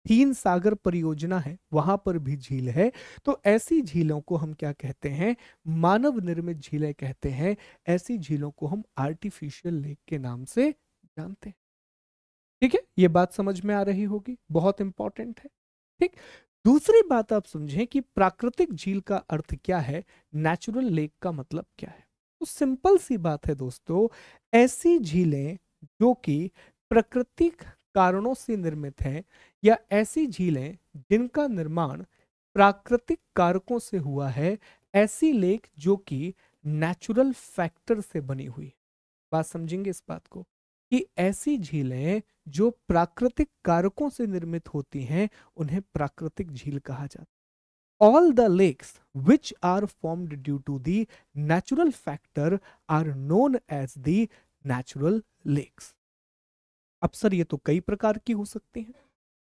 थीन सागर परियोजना है वहां पर भी झील है तो ऐसी झीलों को हम क्या कहते हैं मानव निर्मित झीलें कहते हैं ऐसी झीलों को हम आर्टिफिशियल लेक के नाम से जानते हैं ठीक है ये बात समझ में आ रही होगी बहुत इंपॉर्टेंट है ठीक दूसरी बात आप समझें कि प्राकृतिक झील का अर्थ क्या है नेचुरल लेक का मतलब क्या है तो सिंपल सी बात है दोस्तों ऐसी झीलें जो कि प्राकृतिक कारणों से निर्मित हैं या ऐसी झीलें जिनका निर्माण प्राकृतिक कारकों से हुआ है ऐसी लेक जो कि नेचुरल फैक्टर से बनी हुई है बात समझेंगे इस बात को कि ऐसी झीलें जो प्राकृतिक कारकों से निर्मित होती हैं उन्हें प्राकृतिक झील कहा जाता है all the lakes which are formed due to the natural factor are known as the natural lakes अब सर ये तो कई प्रकार की हो सकती हैं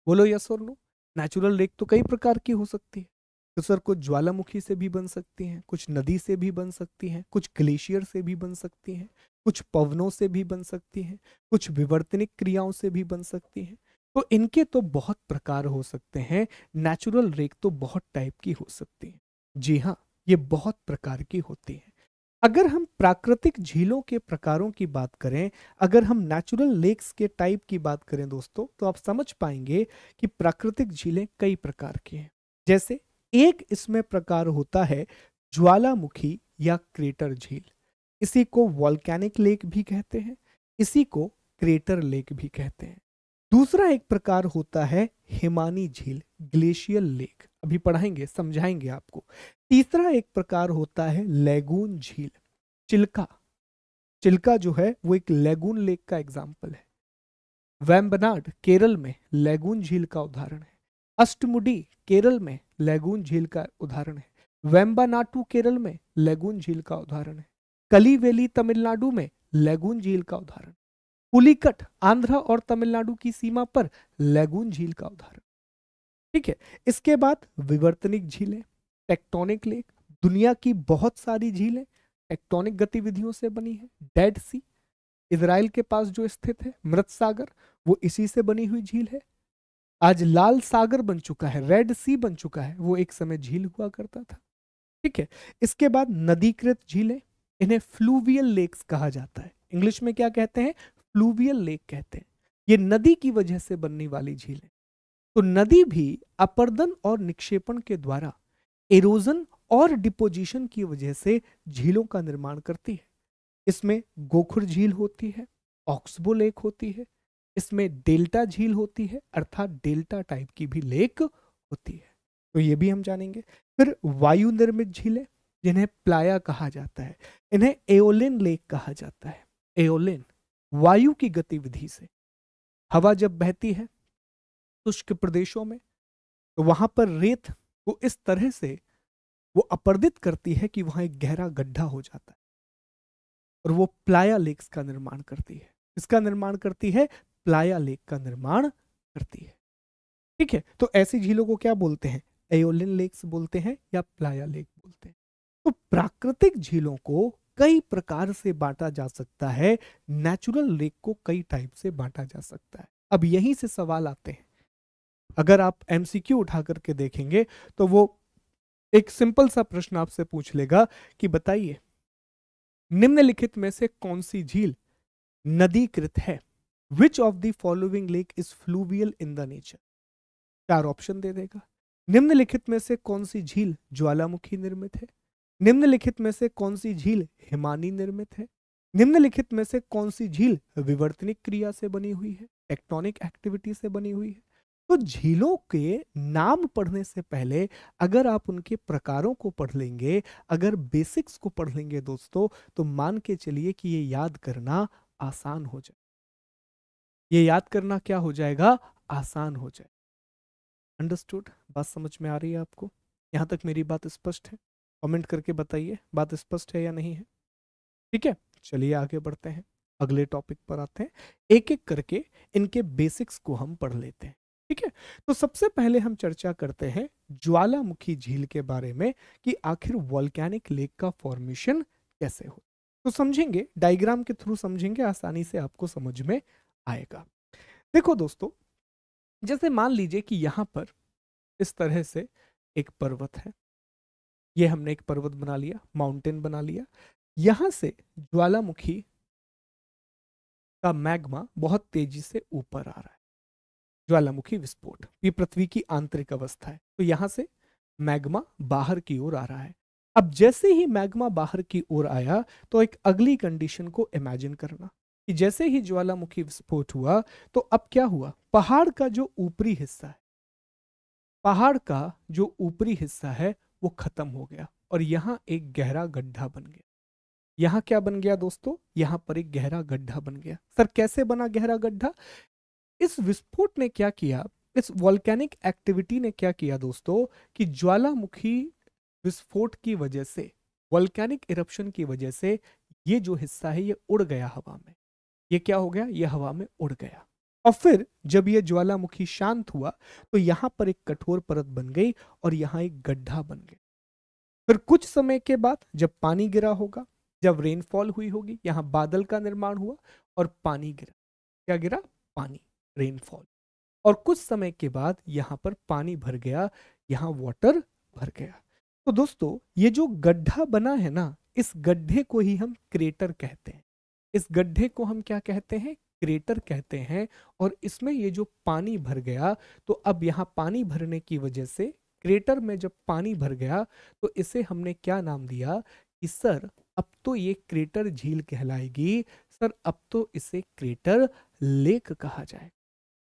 बोलो यस और नो नेचुरल लेक तो कई प्रकार की हो सकती है तो सर कुछ ज्वालामुखी से भी बन सकती हैं कुछ नदी से भी बन सकती हैं कुछ ग्लेशियर से भी बन सकती हैं कुछ पवनों से भी बन सकती हैं कुछ विवर्तनिक क्रियाओं से भी बन सकती हैं तो इनके तो बहुत प्रकार हो सकते हैं नेचुरल रेक तो बहुत टाइप की हो सकती है जी हाँ ये बहुत प्रकार की होती है अगर हम प्राकृतिक झीलों के प्रकारों की बात करें अगर हम नेचुरल लेक्स के टाइप की बात करें दोस्तों तो आप समझ पाएंगे कि प्राकृतिक झीलें कई प्रकार की हैं जैसे एक इसमें प्रकार होता है ज्वालामुखी या क्रेटर झील इसी को वॉल्कैनिक लेक भी कहते हैं इसी को क्रेटर लेक भी कहते हैं दूसरा एक प्रकार होता है हिमानी झील ग्लेशियल लेक अभी पढ़ाएंगे समझाएंगे आपको तीसरा एक प्रकार होता है लेगून झील चिल्का चिल्का जो है वो एक लेगून लेक का एग्जाम्पल है वैम्बनाड केरल में लेगून झील का उदाहरण है अष्टमुडी केरल में लेगून झील का उदाहरण है वेम्बानाटू केरल में लेगून झील का उदाहरण है कलीवेली तमिलनाडु में लैगून झील का उदाहरण पुलिकट आंध्र और तमिलनाडु की सीमा पर लैगून झील का उदाहरण ठीक है इसके बाद विवर्तनिक झीलें टेक्टोनिक लेक दुनिया की बहुत सारी झीलें टेक्टोनिक गतिविधियों से बनी है डेड सी इसराइल के पास जो स्थित है मृत सागर वो इसी से बनी हुई झील है आज लाल सागर बन चुका है रेड सी बन चुका है वो एक समय झील हुआ करता था ठीक है इसके बाद नदीकृत झीलें इन्हें फ्लूवियल लेक्स कहा जाता है इंग्लिश में क्या कहते हैं फ्लूवियल लेक कहते हैं ये नदी की वजह से बनने वाली झील है तो नदी भी अपर्दन और निक्षेपण के द्वारा एरोजन और डिपोजिशन की वजह से झीलों का निर्माण करती है इसमें गोखुर झील होती है ऑक्सबो लेक होती है इसमें डेल्टा झील होती है अर्थात डेल्टा टाइप की भी लेक होती है तो ये भी हम जानेंगे फिर वायु निर्मित झीलें जिन्हें प्लाया कहा जाता है इन्हें एओलिन लेक कहा जाता है एओलिन वायु की गतिविधि से हवा जब बहती है शुष्क प्रदेशों में तो वहां पर रेत को इस तरह से वो अपर्दित करती है कि वहां एक गहरा गड्ढा हो जाता है और वो प्लाया लेक्स का निर्माण करती है इसका निर्माण करती है प्लाया लेक का निर्माण करती है ठीक है तो ऐसी झीलों को क्या बोलते हैं एओलिन लेक्स बोलते हैं या प्लाया लेक बोलते हैं तो प्राकृतिक झीलों को कई प्रकार से बांटा जा सकता है नेचुरल लेक को कई टाइप से बांटा जा सकता है अब यहीं से सवाल आते हैं अगर आप एमसीक्यू उठा करके देखेंगे तो वो एक सिंपल सा प्रश्न आपसे पूछ लेगा कि बताइए निम्नलिखित में से कौन सी झील नदीकृत है which of the following lake is fluvial in the nature चार ऑप्शन दे देगा निम्नलिखित में से कौन सी झील ज्वालामुखी निर्मित है निम्नलिखित में से कौन सी झील हिमानी निर्मित है निम्नलिखित में से कौन सी झील विवर्तनिक क्रिया से बनी हुई है टेक्टोनिक एक्टिविटी से बनी हुई है तो झीलों के नाम पढ़ने से पहले अगर आप उनके प्रकारों को पढ़ लेंगे अगर बेसिक्स को पढ़ लेंगे दोस्तों तो मान के चलिए कि ये याद करना आसान हो जाए ये याद करना क्या हो जाएगा आसान हो जाए अंडरस्टूड बात समझ में आ रही है आपको यहां तक मेरी बात स्पष्ट है कमेंट करके बताइए बात स्पष्ट है या नहीं है ठीक है चलिए आगे बढ़ते हैं अगले टॉपिक पर आते हैं एक एक करके इनके बेसिक्स को हम पढ़ लेते हैं ठीक है तो सबसे पहले हम चर्चा करते हैं ज्वालामुखी झील के बारे में कि आखिर वॉल्कैनिक लेक का फॉर्मेशन कैसे हो तो समझेंगे डायग्राम के थ्रू समझेंगे आसानी से आपको समझ में आएगा देखो दोस्तों जैसे मान लीजिए कि यहाँ पर इस तरह से एक पर्वत है ये हमने एक पर्वत बना लिया माउंटेन बना लिया यहां से ज्वालामुखी का मैग्मा बहुत तेजी से ऊपर आ रहा है ज्वालामुखी विस्फोट ये पृथ्वी की आंतरिक अवस्था है तो यहां से मैग्मा बाहर की ओर आ रहा है अब जैसे ही मैग्मा बाहर की ओर आया तो एक अगली कंडीशन को इमेजिन करना कि जैसे ही ज्वालामुखी विस्फोट हुआ तो अब क्या हुआ पहाड़ का जो ऊपरी हिस्सा है पहाड़ का जो ऊपरी हिस्सा है वो ख़त्म हो गया और यहाँ एक गहरा गड्ढा बन गया यहाँ क्या बन गया दोस्तों यहाँ पर एक गहरा गड्ढा बन गया सर कैसे बना गहरा गड्ढा इस विस्फोट ने क्या किया इस वॉल्केनिक एक्टिविटी ने क्या किया दोस्तों कि ज्वालामुखी विस्फोट की वजह से वॉल्केनिक इरप्शन की वजह से ये जो हिस्सा है ये उड़ गया हवा में ये क्या हो गया ये हवा में उड़ गया और फिर जब यह ज्वालामुखी शांत हुआ तो यहां पर एक कठोर परत बन गई और यहां एक गड्ढा बन गया फिर कुछ समय के बाद जब पानी गिरा होगा जब रेनफॉल हुई होगी यहाँ बादल का निर्माण हुआ और पानी गिरा क्या गिरा पानी रेनफॉल और कुछ समय के बाद यहां पर पानी भर गया यहाँ वाटर भर गया तो दोस्तों ये जो गड्ढा बना है ना इस गड्ढे को ही हम क्रेटर कहते हैं इस गड्ढे को हम क्या कहते हैं क्रेटर कहते हैं और इसमें ये जो पानी भर गया तो अब यहाँ पानी भरने की वजह से क्रेटर में जब पानी भर गया तो इसे हमने क्या नाम दिया कि सर अब तो ये क्रेटर झील कहलाएगी सर अब तो इसे क्रेटर लेक कहा जाए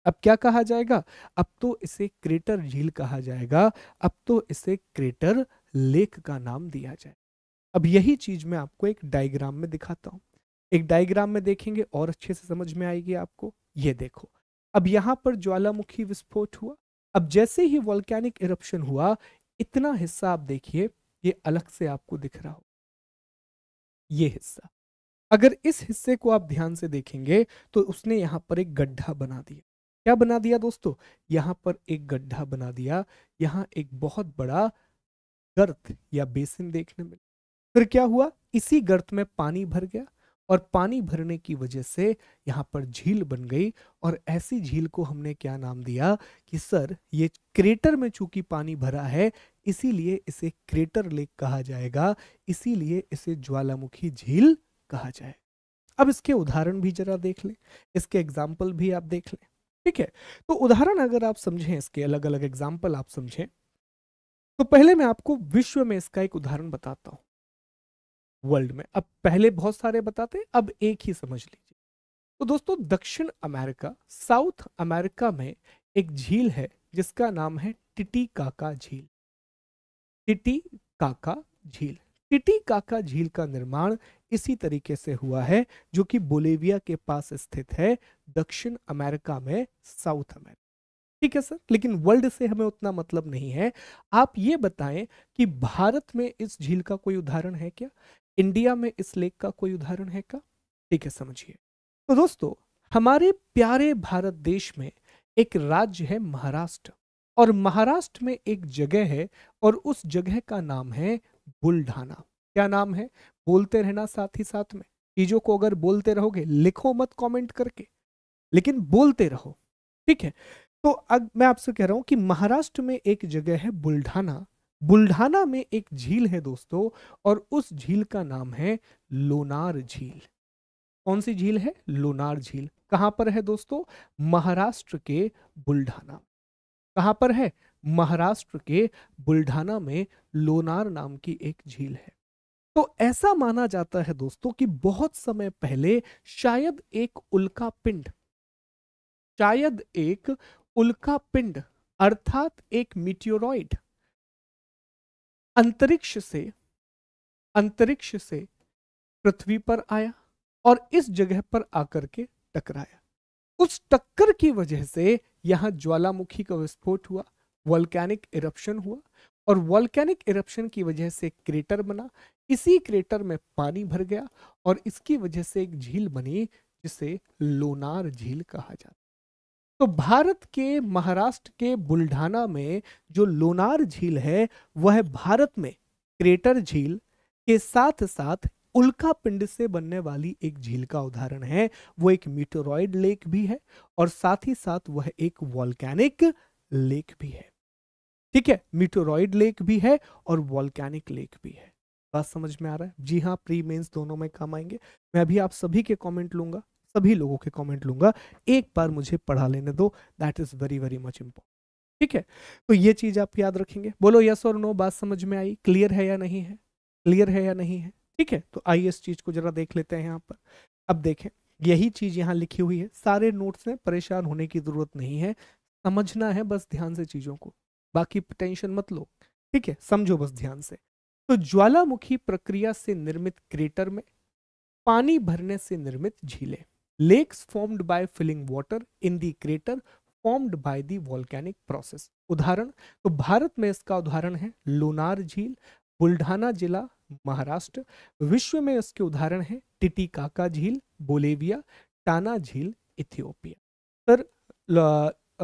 अब क्या कहा जाएगा अब तो इसे क्रेटर झील कहा जाएगा अब तो इसे क्रेटर लेक का नाम दिया जाए अब यही चीज मैं आपको एक डायग्राम में दिखाता हूं एक डायग्राम में देखेंगे और अच्छे से समझ में आएगी आपको ये देखो अब यहाँ पर ज्वालामुखी विस्फोट हुआ अब जैसे ही वॉल्कैनिक इरप्शन हुआ इतना हिस्सा आप देखिए ये अलग से आपको दिख रहा हो ये हिस्सा अगर इस हिस्से को आप ध्यान से देखेंगे तो उसने यहाँ पर एक गड्ढा बना दिया क्या बना दिया दोस्तों यहाँ पर एक गड्ढा बना दिया यहाँ एक बहुत बड़ा गर्त या बेसिन देखने मिला फिर क्या हुआ इसी गर्त में पानी भर गया और पानी भरने की वजह से यहाँ पर झील बन गई और ऐसी झील को हमने क्या नाम दिया कि सर ये क्रेटर में चूंकि पानी भरा है इसीलिए इसे क्रेटर लेक कहा जाएगा इसीलिए इसे ज्वालामुखी झील कहा जाए अब इसके उदाहरण भी जरा देख लें इसके एग्जाम्पल भी आप देख लें ठीक है तो उदाहरण अगर आप समझें इसके अलग अलग एग्जाम्पल आप समझें तो पहले मैं आपको विश्व में इसका एक उदाहरण बताता हूं वर्ल्ड में अब पहले बहुत सारे बताते अब एक ही समझ लीजिए तो दोस्तों दक्षिण अमेरिका साउथ अमेरिका में एक झील है जिसका नाम है टिटी काका झील टिटी काका झील टिटी काका झील का निर्माण इसी तरीके से हुआ है जो कि बोलेविया के पास स्थित है दक्षिण अमेरिका में साउथ अमेरिका ठीक है सर लेकिन वर्ल्ड से हमें उतना मतलब नहीं है आप ये बताएं कि भारत में इस झील का कोई उदाहरण है क्या इंडिया में इस लेख का कोई उदाहरण है क्या ठीक है समझिए तो दोस्तों हमारे प्यारे भारत देश में एक राज्य है महाराष्ट्र और महाराष्ट्र में एक जगह है और उस जगह का नाम है बुल्ढाना क्या नाम है बोलते रहना साथ ही साथ में चीजों को अगर बोलते रहोगे लिखो मत कमेंट करके लेकिन बोलते रहो ठीक है तो अब मैं आपसे कह रहा हूं कि महाराष्ट्र में एक जगह है बुल्ढाना बुल्ढाना में एक झील है दोस्तों और उस झील का नाम है लोनार झील कौन सी झील है लोनार झील कहां पर है दोस्तों महाराष्ट्र के बुल्ढाना कहां पर है महाराष्ट्र के बुल्ढाना में लोनार नाम की एक झील है तो ऐसा माना जाता है दोस्तों कि बहुत समय पहले शायद एक उल्का पिंड शायद एक उल्का पिंड अर्थात एक मिट्योरॉइड अंतरिक्ष से अंतरिक्ष से पृथ्वी पर आया और इस जगह पर आकर के टकराया उस टक्कर की वजह से यहां ज्वालामुखी का विस्फोट हुआ वॉल्केनिक इरप्शन हुआ और वॉल्केनिक इरप्शन की वजह से क्रेटर बना इसी क्रेटर में पानी भर गया और इसकी वजह से एक झील बनी जिसे लोनार झील कहा जाता तो भारत के महाराष्ट्र के बुल्ढाना में जो लोनार झील है वह भारत में क्रेटर झील के साथ साथ उल्का पिंड से बनने वाली एक झील का उदाहरण है वो एक मीटोरॉइड लेक भी है और साथ ही साथ वह एक वॉल्कैनिक लेक भी है ठीक है मीटोरॉइड लेक भी है और वॉल्केनिक लेक भी है बात समझ में आ रहा है जी हाँ प्री मेंस दोनों में काम आएंगे मैं अभी आप सभी के कमेंट लूंगा सभी लोगों के कमेंट लूंगा एक बार मुझे पढ़ा लेने दो that is very very much important ठीक है तो ये चीज आप याद रखेंगे बोलो यस और नो बात समझ में आई क्लियर है या नहीं है क्लियर है या नहीं है ठीक है तो आइए इस चीज को जरा देख लेते हैं यहाँ पर अब देखें यही चीज यहाँ लिखी हुई है सारे नोट्स में परेशान होने की जरूरत नहीं है समझना है बस ध्यान से चीजों को बाकी टेंशन मत लो ठीक है समझो बस ध्यान से तो ज्वालामुखी प्रक्रिया से निर्मित क्रेटर में पानी भरने से निर्मित झीलें lakes formed by filling water in the crater formed by the volcanic process उदाहरण तो भारत में इसका उदाहरण है लोनार झील बुल्ढाना जिला महाराष्ट्र विश्व में इसके उदाहरण है टिटिकाका झील बोलेविया टाना झील इथियोपिया सर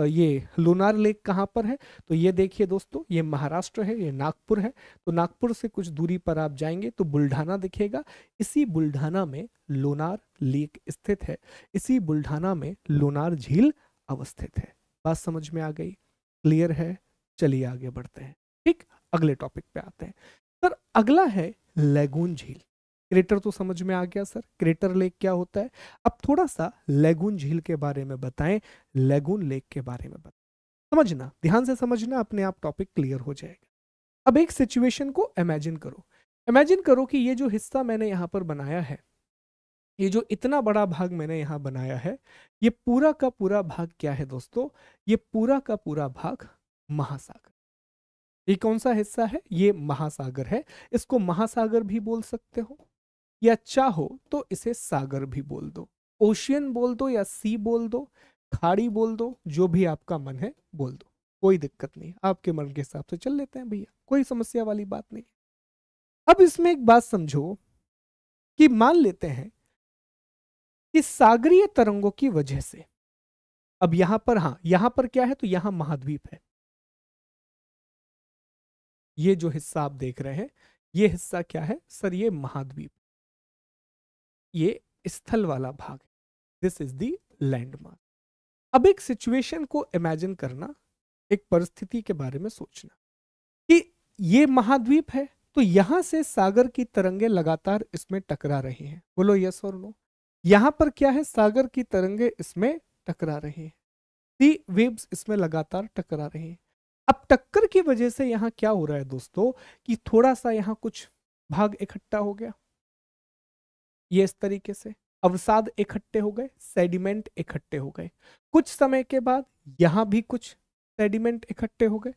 ये लोनार लेक कहाँ पर है तो ये देखिए दोस्तों ये महाराष्ट्र है ये नागपुर है तो नागपुर से कुछ दूरी पर आप जाएंगे तो बुल्ढाना दिखेगा इसी बुल्ढाना में लोनार लेक स्थित है इसी बुल्ढाना में लोनार झील अवस्थित है बात समझ में आ गई क्लियर है चलिए आगे बढ़ते हैं ठीक अगले टॉपिक पे आते हैं सर अगला है लेगून झील क्रेटर तो समझ में आ गया सर क्रेटर लेक क्या होता है अब थोड़ा सा लेगून झील के बारे में बताएं लेगून लेक के बारे में बताएं समझना ध्यान से समझना अपने आप टॉपिक क्लियर हो जाएगा अब एक सिचुएशन को इमेजिन करो इमेजिन करो कि ये जो हिस्सा मैंने यहाँ पर बनाया है ये जो इतना बड़ा भाग मैंने यहाँ बनाया है ये पूरा का पूरा भाग क्या है दोस्तों ये पूरा का पूरा भाग महासागर ये कौन सा हिस्सा है ये महासागर है इसको महासागर भी बोल सकते हो या चाहो तो इसे सागर भी बोल दो ओशियन बोल दो या सी बोल दो खाड़ी बोल दो जो भी आपका मन है बोल दो कोई दिक्कत नहीं आपके मन के हिसाब से चल लेते हैं भैया कोई समस्या वाली बात नहीं अब इसमें एक बात समझो कि मान लेते हैं कि सागरीय तरंगों की वजह से अब यहां पर हाँ यहां पर क्या है तो यहां महाद्वीप है ये जो हिस्सा आप देख रहे हैं ये हिस्सा क्या है सर ये महाद्वीप ये स्थल वाला भाग दिस इज दी लैंडमार्क अब एक सिचुएशन को इमेजिन करना एक परिस्थिति के बारे में सोचना कि ये महाद्वीप है तो यहां से सागर की तरंगे लगातार इसमें टकरा रही हैं बोलो यस और नो यहां पर क्या है सागर की तरंगे इसमें टकरा रही हैं सी वेव्स इसमें लगातार टकरा रही हैं अब टक्कर की वजह से यहाँ क्या हो रहा है दोस्तों कि थोड़ा सा यहाँ कुछ भाग इकट्ठा हो गया ये इस तरीके से अवसाद इकट्ठे हो गए सेडिमेंट इकट्ठे हो गए कुछ समय के बाद यहाँ भी कुछ सेडिमेंट इकट्ठे हो गए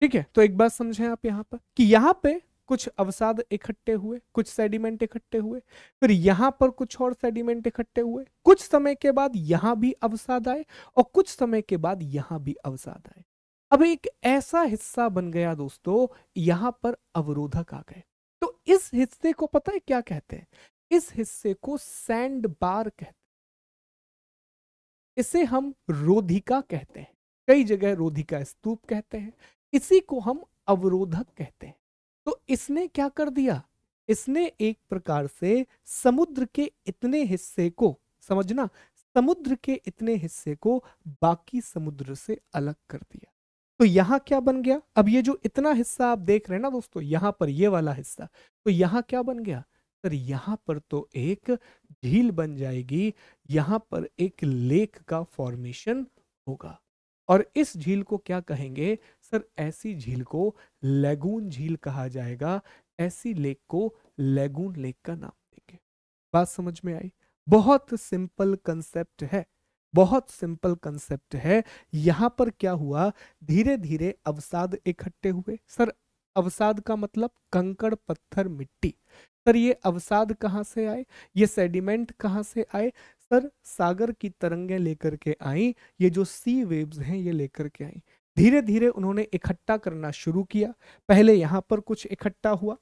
ठीक है तो एक बात समझें आप यहाँ पर कि यहाँ पे कुछ अवसाद इकट्ठे हुए कुछ सेडिमेंट इकट्ठे हुए फिर यहाँ पर कुछ और सेडिमेंट इकट्ठे हुए कुछ समय के बाद यहाँ भी अवसाद आए और कुछ समय के बाद यहाँ भी अवसाद आए अब एक ऐसा हिस्सा बन गया दोस्तों यहाँ पर अवरोधक आ गए तो इस हिस्से को पता है क्या कहते हैं इस हिस्से को सैंड बार कहते हैं इसे हम रोधिका कहते हैं कई जगह रोधिका स्तूप कहते हैं इसी को हम अवरोधक कहते हैं तो इसने क्या कर दिया इसने एक प्रकार से समुद्र के इतने हिस्से को समझना समुद्र के इतने हिस्से को बाकी समुद्र से अलग कर दिया तो यहाँ क्या बन गया अब ये जो इतना हिस्सा आप देख रहे हैं ना दोस्तों यहाँ पर ये वाला हिस्सा तो यहाँ क्या बन गया सर यहाँ पर तो एक झील बन जाएगी यहाँ पर एक लेक का फॉर्मेशन होगा और इस झील को क्या कहेंगे सर ऐसी झील को लेगून झील कहा जाएगा ऐसी लेक को लेगून लेक का नाम देंगे बात समझ में आई बहुत सिंपल कंसेप्ट है बहुत सिंपल कंसेप्ट है यहां पर क्या हुआ धीरे धीरे अवसाद इकट्ठे हुए सर अवसाद का मतलब कंकड़ पत्थर मिट्टी सर ये अवसाद कहाँ से आए ये सेडिमेंट कहाँ से आए अक्सर सागर की तरंगें लेकर के आई ये जो सी वेव्स हैं ये लेकर के आई धीरे धीरे उन्होंने इकट्ठा करना शुरू किया पहले यहाँ पर कुछ इकट्ठा हुआ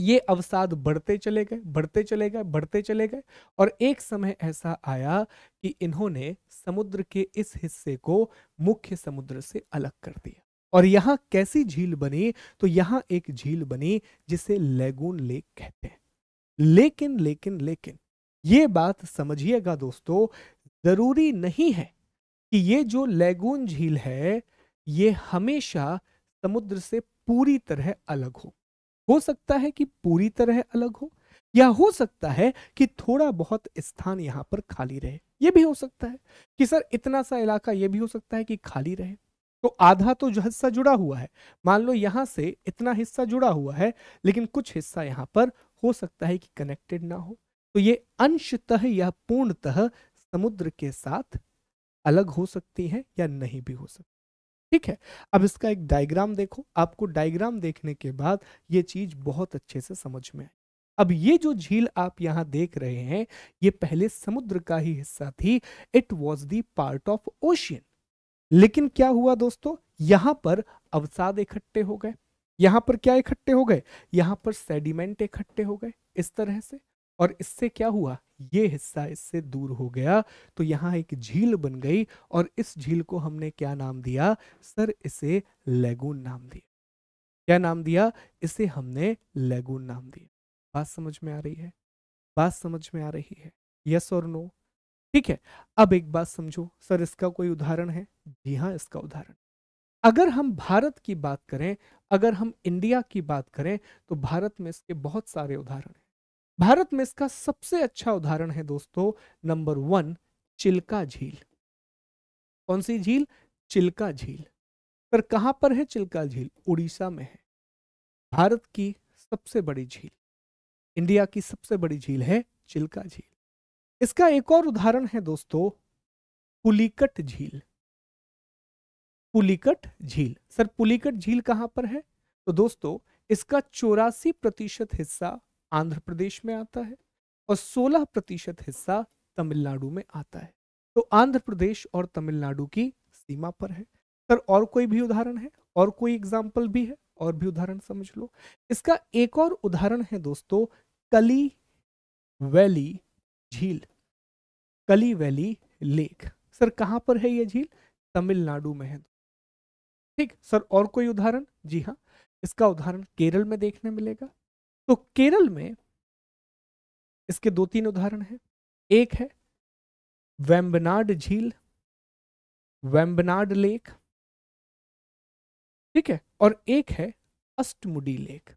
ये अवसाद बढ़ते चले गए बढ़ते चले गए बढ़ते चले गए और एक समय ऐसा आया कि इन्होंने समुद्र के इस हिस्से को मुख्य समुद्र से अलग कर दिया और यहाँ कैसी झील बनी तो यहाँ एक झील बनी जिसे लेगून लेक कहते हैं लेकिन लेकिन लेकिन ये बात समझिएगा दोस्तों ज़रूरी नहीं है कि ये जो लेगून झील है ये हमेशा समुद्र से पूरी तरह अलग हो हो सकता है कि पूरी तरह अलग हो या हो सकता है कि थोड़ा बहुत स्थान यहाँ पर खाली रहे ये भी हो सकता है कि सर इतना सा इलाका ये भी हो सकता है कि खाली रहे तो आधा तो जो हिस्सा जुड़ा हुआ है मान लो यहाँ से इतना हिस्सा जुड़ा हुआ है लेकिन कुछ हिस्सा यहाँ पर हो सकता है कि कनेक्टेड ना हो तो ये अंशतः या पूर्णतः समुद्र के साथ अलग हो सकती है या नहीं भी हो सकती ठीक है अब इसका एक डायग्राम देखो आपको डायग्राम देखने के बाद ये चीज बहुत अच्छे से समझ में आई अब ये जो झील आप यहाँ देख रहे हैं ये पहले समुद्र का ही हिस्सा थी it was the part of ocean लेकिन क्या हुआ दोस्तों यहाँ पर अवसाद इकट्ठे हो गए यहाँ पर क्या इकट्ठे हो गए यहाँ पर सेडिमेंट इकट्ठे हो गए इस तरह से और इससे क्या हुआ ये हिस्सा इससे दूर हो गया तो यहाँ एक झील बन गई और इस झील को हमने क्या नाम दिया सर इसे लेगून नाम दिया क्या नाम दिया इसे हमने लेगून नाम दिया बात समझ में आ रही है बात समझ में आ रही है यस और नो ठीक है अब एक बात समझो सर इसका कोई उदाहरण है जी हाँ इसका उदाहरण अगर हम भारत की बात करें अगर हम इंडिया की बात करें तो भारत में इसके बहुत सारे उदाहरण हैं भारत में इसका सबसे अच्छा उदाहरण है दोस्तों नंबर वन चिल्का झील कौन सी झील चिल्का झील पर कहां पर है चिल्का झील उड़ीसा में है भारत की सबसे बड़ी झील इंडिया की सबसे बड़ी झील है चिल्का झील इसका एक और उदाहरण है दोस्तों पुलिकट झील पुलिकट झील सर पुलिकट झील कहां पर है तो दोस्तों इसका चौरासी प्रतिशत हिस्सा आंध्र प्रदेश में आता है और 16 प्रतिशत हिस्सा तमिलनाडु में आता है तो आंध्र प्रदेश और तमिलनाडु की सीमा पर है सर और कोई भी उदाहरण है और कोई एग्जाम्पल भी है और भी उदाहरण समझ लो इसका एक और उदाहरण है दोस्तों कली वैली झील कली वैली लेक सर कहां पर है यह झील तमिलनाडु में है ठीक सर और कोई उदाहरण जी हाँ इसका उदाहरण केरल में देखने मिलेगा तो केरल में इसके दो तीन उदाहरण हैं एक है वेम्बनाड झील वेम्बनाड लेक ठीक है और एक है अष्टमुडी लेक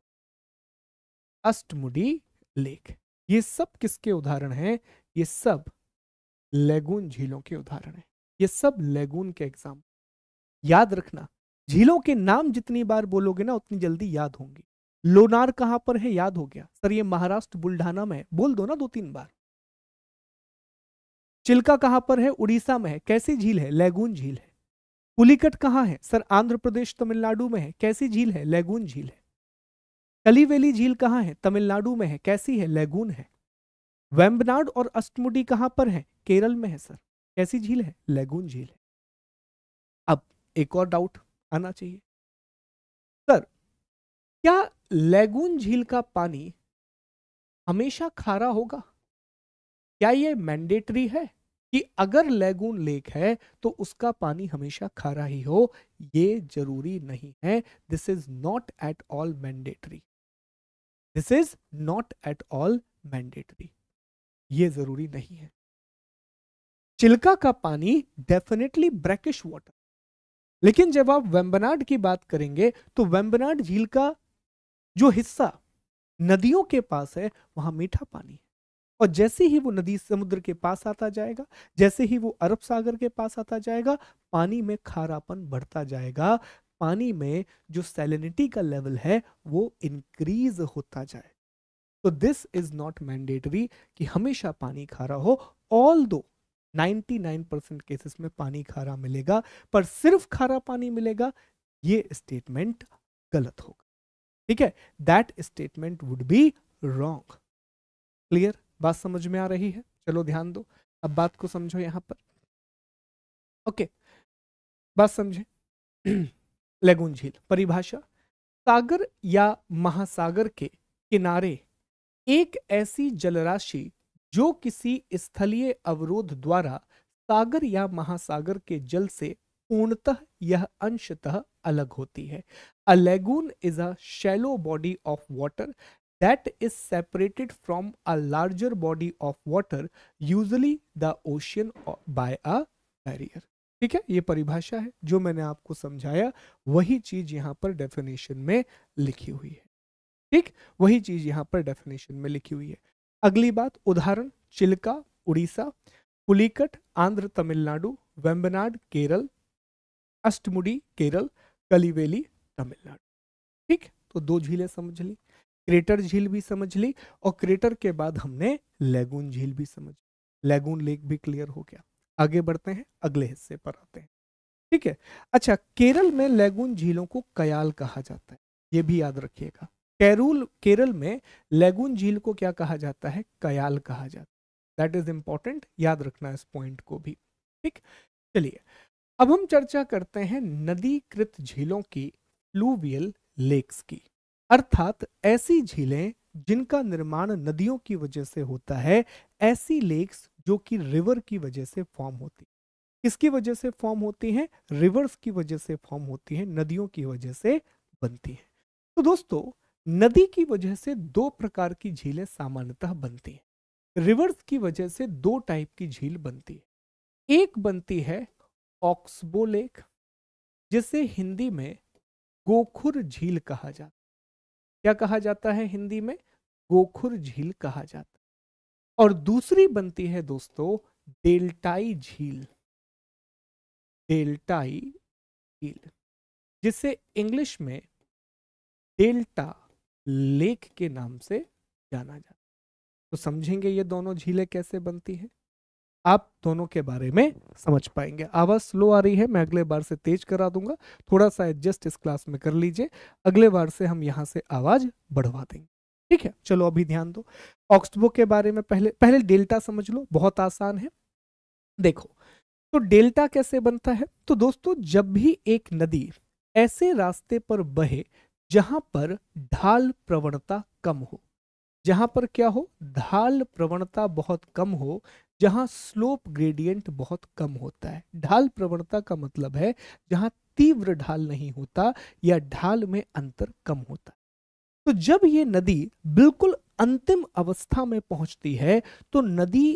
अष्टमुडी लेक ये सब किसके उदाहरण हैं ये सब लेगून झीलों के उदाहरण हैं ये सब लेगून के एग्जाम याद रखना झीलों के नाम जितनी बार बोलोगे ना उतनी जल्दी याद होंगी लोनार कहां पर है याद हो गया सर ये महाराष्ट्र बुल्ढाना में है बोल दो ना दो तीन बार चिल्का कहां पर है उड़ीसा में है कैसी झील है लैगून झील है पुलिकट कहां है सर आंध्र प्रदेश तमिलनाडु में है कैसी झील है लैगून झील है कलीवेली झील कहां है तमिलनाडु में है कैसी है लैगून है वेम्बनाड और अष्टमुडी कहां पर है केरल में है सर कैसी झील है लैगून झील है अब एक और डाउट आना चाहिए क्या लेगून झील का पानी हमेशा खारा होगा क्या यह मैंडेटरी है कि अगर लेगून लेक है तो उसका पानी हमेशा खारा ही हो ये जरूरी नहीं है this is not at all mandatory this is not at all mandatory ये जरूरी नहीं है चिल्का का पानी डेफिनेटली ब्रैकिश वाटर लेकिन जब आप वेम्बनाड की बात करेंगे तो वेम्बनाड झील का जो हिस्सा नदियों के पास है वहां मीठा पानी है और जैसे ही वो नदी समुद्र के पास आता जाएगा जैसे ही वो अरब सागर के पास आता जाएगा पानी में खारापन बढ़ता जाएगा पानी में जो सैलिनिटी का लेवल है वो इंक्रीज होता जाए तो दिस इज नॉट मैंडेटरी कि हमेशा पानी खारा हो ऑल दो 99% केसेस में पानी खारा मिलेगा पर सिर्फ खारा पानी मिलेगा ये स्टेटमेंट गलत होगा ठीक है that statement would be wrong clear बात समझ में आ रही है चलो ध्यान दो अब बात को समझो यहां पर ओके बात समझे लेगुन झील परिभाषा सागर या महासागर के किनारे एक ऐसी जलराशि जो किसी स्थलीय अवरोध द्वारा सागर या महासागर के जल से पूर्णतः यह अंशतः अलग होती है a lagoon is a shallow body of water that is separated from a larger body of water usually the ocean by a barrier ठीक है ये परिभाषा है जो मैंने आपको समझाया वही चीज यहाँ पर डेफिनेशन में लिखी हुई है ठीक वही चीज यहाँ पर डेफिनेशन में लिखी हुई है अगली बात उदाहरण चिल्का उड़ीसा पुलिकट आंध्र तमिलनाडु वेम्बनाड केरल अष्टमुडी केरल कलीवेली तमिलनाडु ठीक तो दो झीलें समझ ली क्रेटर झील भी समझ ली और क्रेटर के बाद हमने लेगून झील भी समझ ली लेगून लेक भी क्लियर हो गया आगे बढ़ते हैं अगले हिस्से पर आते हैं ठीक है अच्छा केरल में लेगून झीलों को कयाल कहा जाता है ये भी याद रखिएगा केरूल केरल में लेगून झील को क्या कहा जाता है कयाल कहा जाता है दैट इज इंपॉर्टेंट याद रखना इस पॉइंट को भी ठीक चलिए अब हम चर्चा करते हैं नदीकृत झीलों की फ्लूवियल लेक्स की अर्थात ऐसी झीलें जिनका निर्माण नदियों की वजह से होता है ऐसी लेक्स जो कि रिवर की वजह से फॉर्म होती है किसकी वजह से फॉर्म होती हैं रिवर्स की वजह से फॉर्म होती हैं नदियों की वजह से बनती हैं तो दोस्तों नदी की वजह से दो प्रकार की झीलें सामान्यतः बनती हैं रिवर्स की वजह से दो टाइप की झील बनती है एक बनती है ऑक्सबो लेक जिसे हिंदी में गोखुर झील कहा जाता क्या कहा जाता है हिंदी में गोखुर झील कहा जाता और दूसरी बनती है दोस्तों डेल्टाई झील डेल्टाई झील जिसे इंग्लिश में डेल्टा लेक के नाम से जाना जाता तो समझेंगे ये दोनों झीलें कैसे बनती हैं आप दोनों के बारे में समझ पाएंगे आवाज़ स्लो आ रही है मैं अगले बार से तेज करा दूंगा थोड़ा सा एडजस्ट इस क्लास में कर लीजिए अगले बार से हम यहाँ से आवाज़ बढ़वा देंगे ठीक है चलो अभी ध्यान दो ऑक्सबुक के बारे में पहले पहले डेल्टा समझ लो बहुत आसान है देखो तो डेल्टा कैसे बनता है तो दोस्तों जब भी एक नदी ऐसे रास्ते पर बहे जहां पर ढाल प्रवणता कम हो जहां पर क्या हो ढाल प्रवणता बहुत कम हो जहां स्लोप ग्रेडियंट बहुत कम होता है ढाल प्रवणता का मतलब है जहां तीव्र ढाल नहीं होता या ढाल में अंतर कम होता है तो जब ये नदी बिल्कुल अंतिम अवस्था में पहुंचती है तो नदी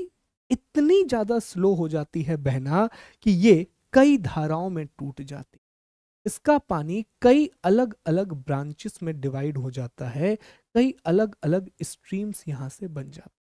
इतनी ज्यादा स्लो हो जाती है बहना कि ये कई धाराओं में टूट जाती इसका पानी कई अलग अलग ब्रांचेस में डिवाइड हो जाता है कई अलग अलग स्ट्रीम्स यहाँ से बन जाते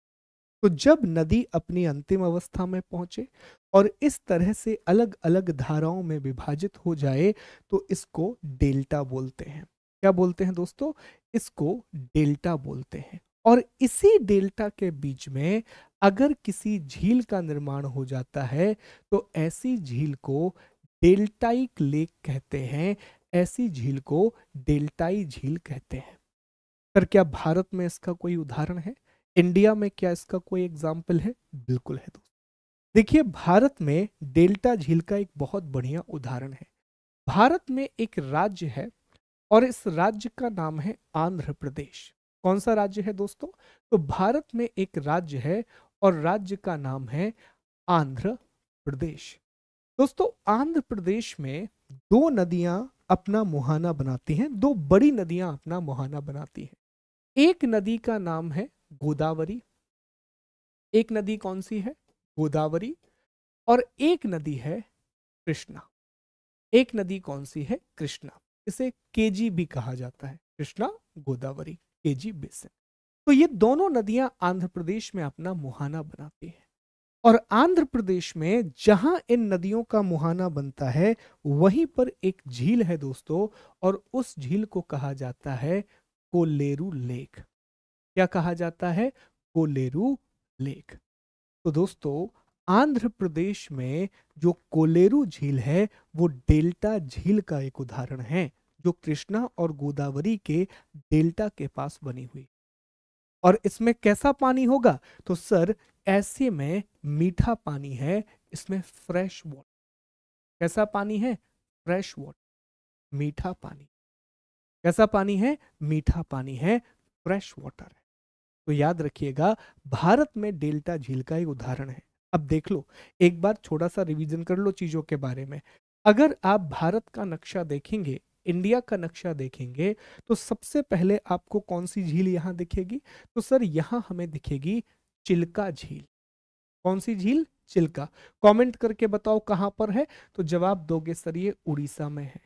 तो जब नदी अपनी अंतिम अवस्था में पहुंचे और इस तरह से अलग अलग धाराओं में विभाजित हो जाए तो इसको डेल्टा बोलते हैं क्या बोलते हैं दोस्तों इसको डेल्टा बोलते हैं और इसी डेल्टा के बीच में अगर किसी झील का निर्माण हो जाता है तो ऐसी झील को डेल्टाइक लेक कहते हैं ऐसी झील को डेल्टाई झील कहते हैं सर क्या भारत में इसका कोई उदाहरण है इंडिया में क्या इसका कोई एग्जाम्पल है बिल्कुल है दोस्तों देखिए भारत में डेल्टा झील का एक बहुत बढ़िया उदाहरण है भारत में एक राज्य है और इस राज्य का नाम है आंध्र प्रदेश कौन सा राज्य है दोस्तों तो भारत में एक राज्य है और राज्य का नाम है आंध्र प्रदेश दोस्तों आंध्र प्रदेश में दो नदियां अपना मुहाना बनाती हैं दो बड़ी नदियां अपना मुहाना बनाती हैं एक नदी का नाम है गोदावरी एक नदी कौन सी है गोदावरी और एक नदी है कृष्णा एक नदी कौन सी है कृष्णा इसे केजी भी कहा जाता है कृष्णा गोदावरी केजी बेसन तो ये दोनों नदियां आंध्र प्रदेश में अपना मुहाना बनाती हैं और आंध्र प्रदेश में जहां इन नदियों का मुहाना बनता है वहीं पर एक झील है दोस्तों और उस झील को कहा जाता है कोलेरू लेक क्या कहा जाता है कोलेरू लेक तो दोस्तों आंध्र प्रदेश में जो कोलेरू झील है वो डेल्टा झील का एक उदाहरण है जो कृष्णा और गोदावरी के डेल्टा के पास बनी हुई और इसमें कैसा पानी होगा तो सर ऐसे में मीठा पानी है इसमें फ्रेश वाटर कैसा पानी है फ्रेश वाटर मीठा पानी कैसा पानी है मीठा पानी है फ्रेश वाटर है तो याद रखिएगा भारत में डेल्टा झील का एक उदाहरण है अब देख लो एक बार छोटा सा रिवीजन कर लो चीजों के बारे में अगर आप भारत का नक्शा देखेंगे इंडिया का नक्शा देखेंगे तो सबसे पहले आपको कौन सी झील यहाँ दिखेगी तो सर यहाँ हमें दिखेगी चिल्का झील कौन सी झील चिल्का कमेंट करके बताओ कहाँ पर है तो जवाब दोगे सर ये उड़ीसा में है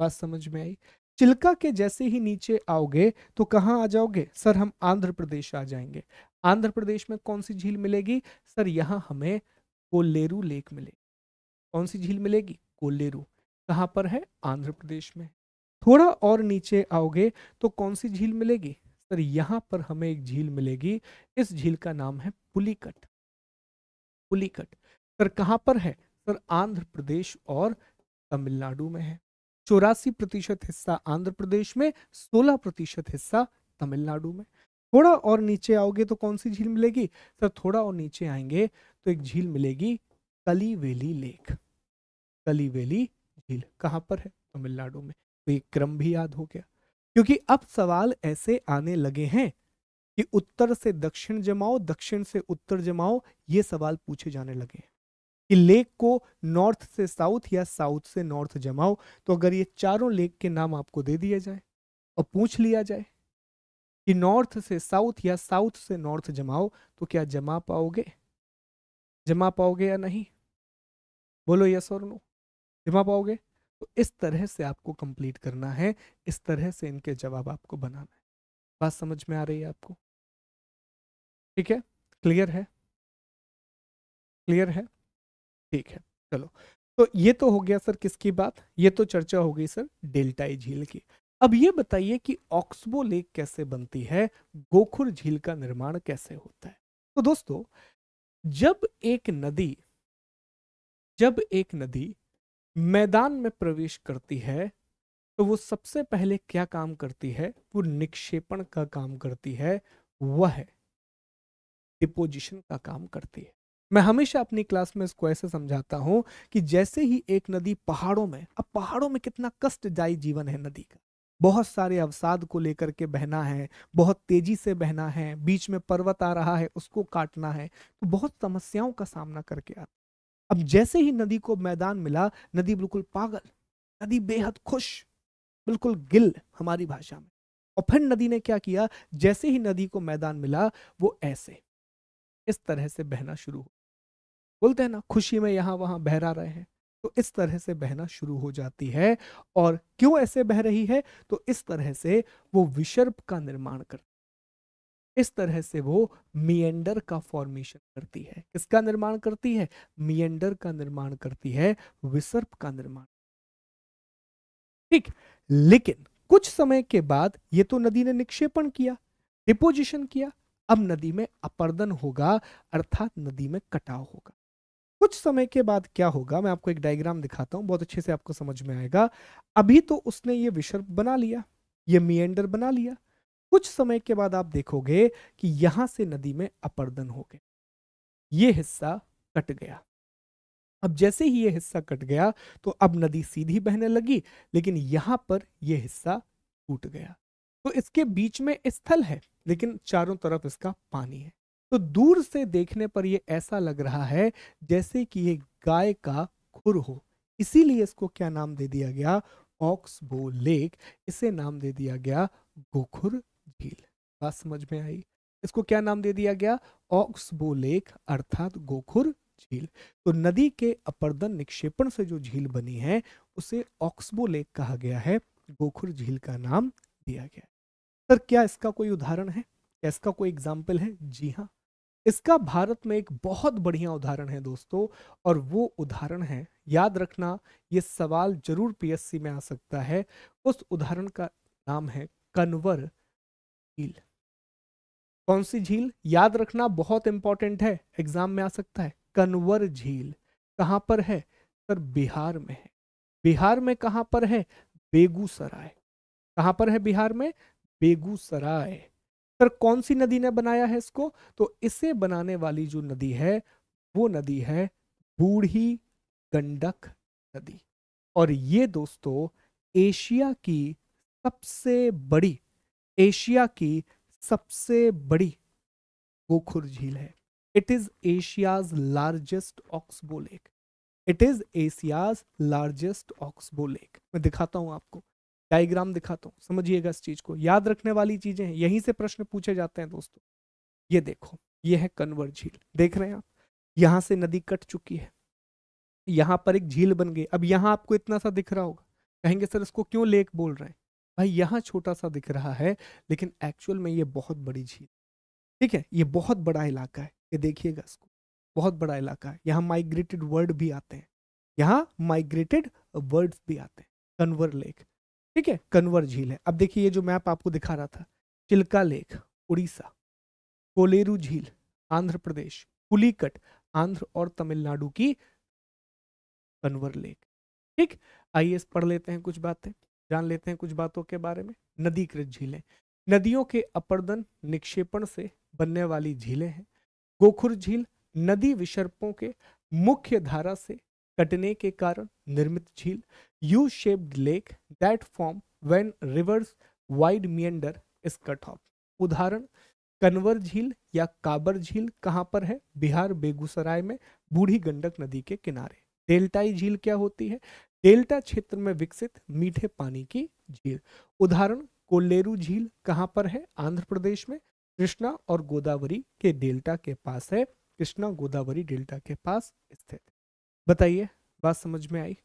बात समझ में आई चिल्का के जैसे ही नीचे आओगे तो कहाँ आ जाओगे सर हम आंध्र प्रदेश आ जाएंगे आंध्र प्रदेश में कौन सी झील मिलेगी सर यहाँ हमें कोलेरू लेक मिलेगी कौन सी झील मिलेगी कोलेरू कहाँ पर है आंध्र प्रदेश में थोड़ा और नीचे आओगे तो कौन सी झील मिलेगी सर यहाँ पर हमें एक झील मिलेगी इस झील का नाम है पुलिकट पुलिकट सर कहाँ पर है सर आंध्र प्रदेश और तमिलनाडु में है चौरासी प्रतिशत हिस्सा आंध्र प्रदेश में सोलह प्रतिशत हिस्सा तमिलनाडु में थोड़ा और नीचे आओगे तो कौन सी झील मिलेगी सर थोड़ा और नीचे आएंगे तो एक झील मिलेगी कलीवेली लेक कलीवेली झील कहाँ पर है तमिलनाडु में तो ये क्रम भी याद हो गया क्योंकि अब सवाल ऐसे आने लगे हैं कि उत्तर से दक्षिण जमाओ दक्षिण से उत्तर जमाओ ये सवाल पूछे जाने लगे हैं कि लेक को नॉर्थ से साउथ या साउथ से नॉर्थ जमाओ तो अगर ये चारों लेक के नाम आपको दे दिए जाए और पूछ लिया जाए कि नॉर्थ से साउथ या साउथ से नॉर्थ जमाओ तो क्या जमा पाओगे जमा पाओगे या नहीं बोलो यस और नो जमा पाओगे तो इस तरह से आपको कंप्लीट करना है इस तरह से इनके जवाब आपको बनाना है बात समझ में आ रही है आपको ठीक है क्लियर है क्लियर है ठीक है चलो तो ये तो हो गया सर किसकी बात ये तो चर्चा हो गई सर डेल्टाई झील की अब ये बताइए कि ऑक्सबो लेक कैसे बनती है गोखुर झील का निर्माण कैसे होता है तो दोस्तों जब एक नदी जब एक नदी मैदान में प्रवेश करती है तो वो सबसे पहले क्या काम करती है वो निक्षेपण का काम करती है वह डिपोजिशन का काम करती है मैं हमेशा अपनी क्लास में इसको ऐसे समझाता हूँ कि जैसे ही एक नदी पहाड़ों में अब पहाड़ों में कितना कष्टदायी जीवन है नदी का बहुत सारे अवसाद को लेकर के बहना है बहुत तेजी से बहना है बीच में पर्वत आ रहा है उसको काटना है तो बहुत समस्याओं का सामना करके आता अब जैसे ही नदी को मैदान मिला नदी बिल्कुल पागल नदी बेहद खुश बिल्कुल गिल हमारी भाषा में और फिर नदी ने क्या किया जैसे ही नदी को मैदान मिला वो ऐसे इस तरह से बहना शुरू हो बोलते हैं ना खुशी में यहाँ वहाँ बहरा रहे हैं तो इस तरह से बहना शुरू हो जाती है और क्यों ऐसे बह रही है तो इस तरह से वो विसर्प का निर्माण करती इस तरह से वो मियंडर का फॉर्मेशन करती है किसका निर्माण करती है मियंडर का निर्माण करती है विसर्प का निर्माण ठीक लेकिन कुछ समय के बाद ये तो नदी ने निक्षेपण किया डिपोजिशन किया अब नदी में अपर्दन होगा अर्थात नदी में कटाव होगा कुछ समय के बाद क्या होगा मैं आपको एक डायग्राम दिखाता हूं बहुत अच्छे से आपको समझ में आएगा अभी तो उसने ये विषर बना लिया ये मियंडर बना लिया कुछ समय के बाद आप देखोगे कि यहां से नदी में अपर्दन हो गया ये हिस्सा कट गया अब जैसे ही ये हिस्सा कट गया तो अब नदी सीधी बहने लगी लेकिन यहां पर यह हिस्सा टूट गया तो इसके बीच में स्थल है लेकिन चारों तरफ इसका पानी है तो दूर से देखने पर यह ऐसा लग रहा है जैसे कि ये गाय का खुर हो इसीलिए इसको क्या नाम दे दिया गया ऑक्सबो लेक इसे नाम दे दिया गया गोखुर झील बात समझ में आई इसको क्या नाम दे दिया गया ऑक्सबो लेक अर्थात गोखुर झील तो नदी के अपर्दन निक्षेपण से जो झील बनी है उसे ऑक्सबो लेक कहा गया है गोखुर झील का नाम दिया गया सर क्या इसका कोई उदाहरण है क्या इसका कोई एग्जाम्पल है जी हाँ इसका भारत में एक बहुत बढ़िया उदाहरण है दोस्तों और वो उदाहरण है याद रखना ये सवाल जरूर पीएससी में आ सकता है उस उदाहरण का नाम है कन्वर झील कौन सी झील याद रखना बहुत इंपॉर्टेंट है एग्जाम में आ सकता है कनवर झील कहाँ पर है सर बिहार में है बिहार में कहाँ पर है बेगूसराय कहाँ पर है बिहार में बेगूसराय सर कौन सी नदी ने बनाया है इसको तो इसे बनाने वाली जो नदी है वो नदी है बूढ़ी गंडक नदी और ये दोस्तों एशिया की सबसे बड़ी एशिया की सबसे बड़ी गोखुर झील है it is Asia's largest oxbow lake it is Asia's largest oxbow lake मैं दिखाता हूं आपको डायग्राम दिखाता हूँ समझिएगा इस चीज को याद रखने वाली चीजें हैं यहीं से प्रश्न पूछे जाते हैं दोस्तों ये देखो ये है कन्वर झील देख रहे हैं आप यहाँ से नदी कट चुकी है यहाँ पर एक झील बन गई अब यहाँ आपको इतना सा दिख रहा होगा कहेंगे सर इसको क्यों लेक बोल रहे हैं भाई यहाँ छोटा सा दिख रहा है लेकिन एक्चुअल में ये बहुत बड़ी झील ठीक है ये बहुत बड़ा इलाका है ये देखिएगा इसको बहुत बड़ा इलाका है यहाँ माइग्रेटेड वर्ड भी आते हैं यहाँ माइग्रेटेड वर्ड्स भी आते हैं कन्वर लेक ठीक है कन्वर झील है अब देखिए ये जो मैप आपको दिखा रहा था चिल्का लेक उड़ीसा कोलेरू झील आंध्र प्रदेश पुलिकट आंध्र और तमिलनाडु की कन्वर लेक ठीक आइए पढ़ लेते हैं कुछ बातें जान लेते हैं कुछ बातों के बारे में नदीकृत झीलें नदियों के अपर्दन निक्षेपण से बनने वाली झीलें हैं गोखुर झील नदी विशर्पों के मुख्य धारा से कटने के कारण निर्मित झील U shaped lake that form when rivers wide meander is cut off उदाहरण कनवर झील या काबर झील कहाँ पर है बिहार बेगूसराय में बूढ़ी गंडक नदी के किनारे डेल्टाई झील क्या होती है डेल्टा क्षेत्र में विकसित मीठे पानी की झील उदाहरण कोल्लेरू झील कहाँ पर है आंध्र प्रदेश में कृष्णा और गोदावरी के डेल्टा के पास है कृष्णा गोदावरी डेल्टा के पास स्थित बताइए बात समझ में आई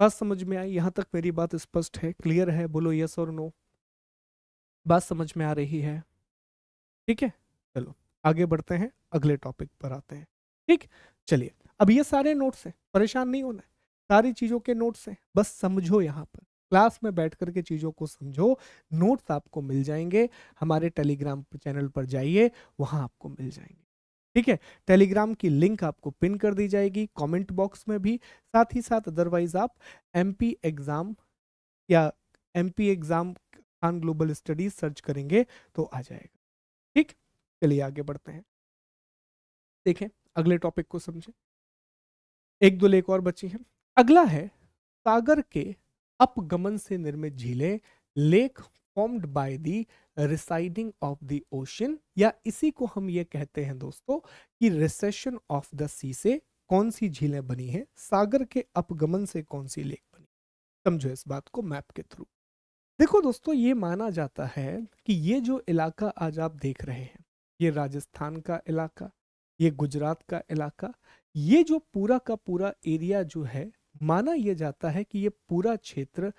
बात समझ में आई यहाँ तक मेरी बात स्पष्ट है क्लियर है बोलो यस और नो बात समझ में आ रही है ठीक है चलो आगे बढ़ते हैं अगले टॉपिक पर आते हैं ठीक चलिए अब ये सारे नोट्स हैं परेशान नहीं होना है सारी चीज़ों के नोट्स हैं बस समझो यहाँ पर क्लास में बैठ कर के चीज़ों को समझो नोट्स आपको मिल जाएंगे हमारे टेलीग्राम चैनल पर जाइए वहाँ आपको मिल जाएंगे ठीक है टेलीग्राम की लिंक आपको पिन कर दी जाएगी कमेंट बॉक्स में भी साथ ही साथ अदरवाइज आप एमपी एग्जाम या MP exam Khan global studies search करेंगे तो आ जाएगा ठीक चलिए आगे बढ़ते हैं देखें अगले टॉपिक को समझें एक दो लेख और बची है अगला है सागर के अपगमन से निर्मित झीलें lake formed by the receding of the ocean या इसी को हम ये कहते हैं दोस्तों कि रिसेशन ऑफ द सी से कौन सी झीलें बनी हैं सागर के अपगमन से कौन सी लेक बनी समझो इस बात को मैप के थ्रू देखो दोस्तों ये माना जाता है कि ये जो इलाका आज आप देख रहे हैं ये राजस्थान का इलाका ये गुजरात का इलाका ये जो पूरा का पूरा एरिया जो है माना यह जाता है कि ये पूरा क्षेत्र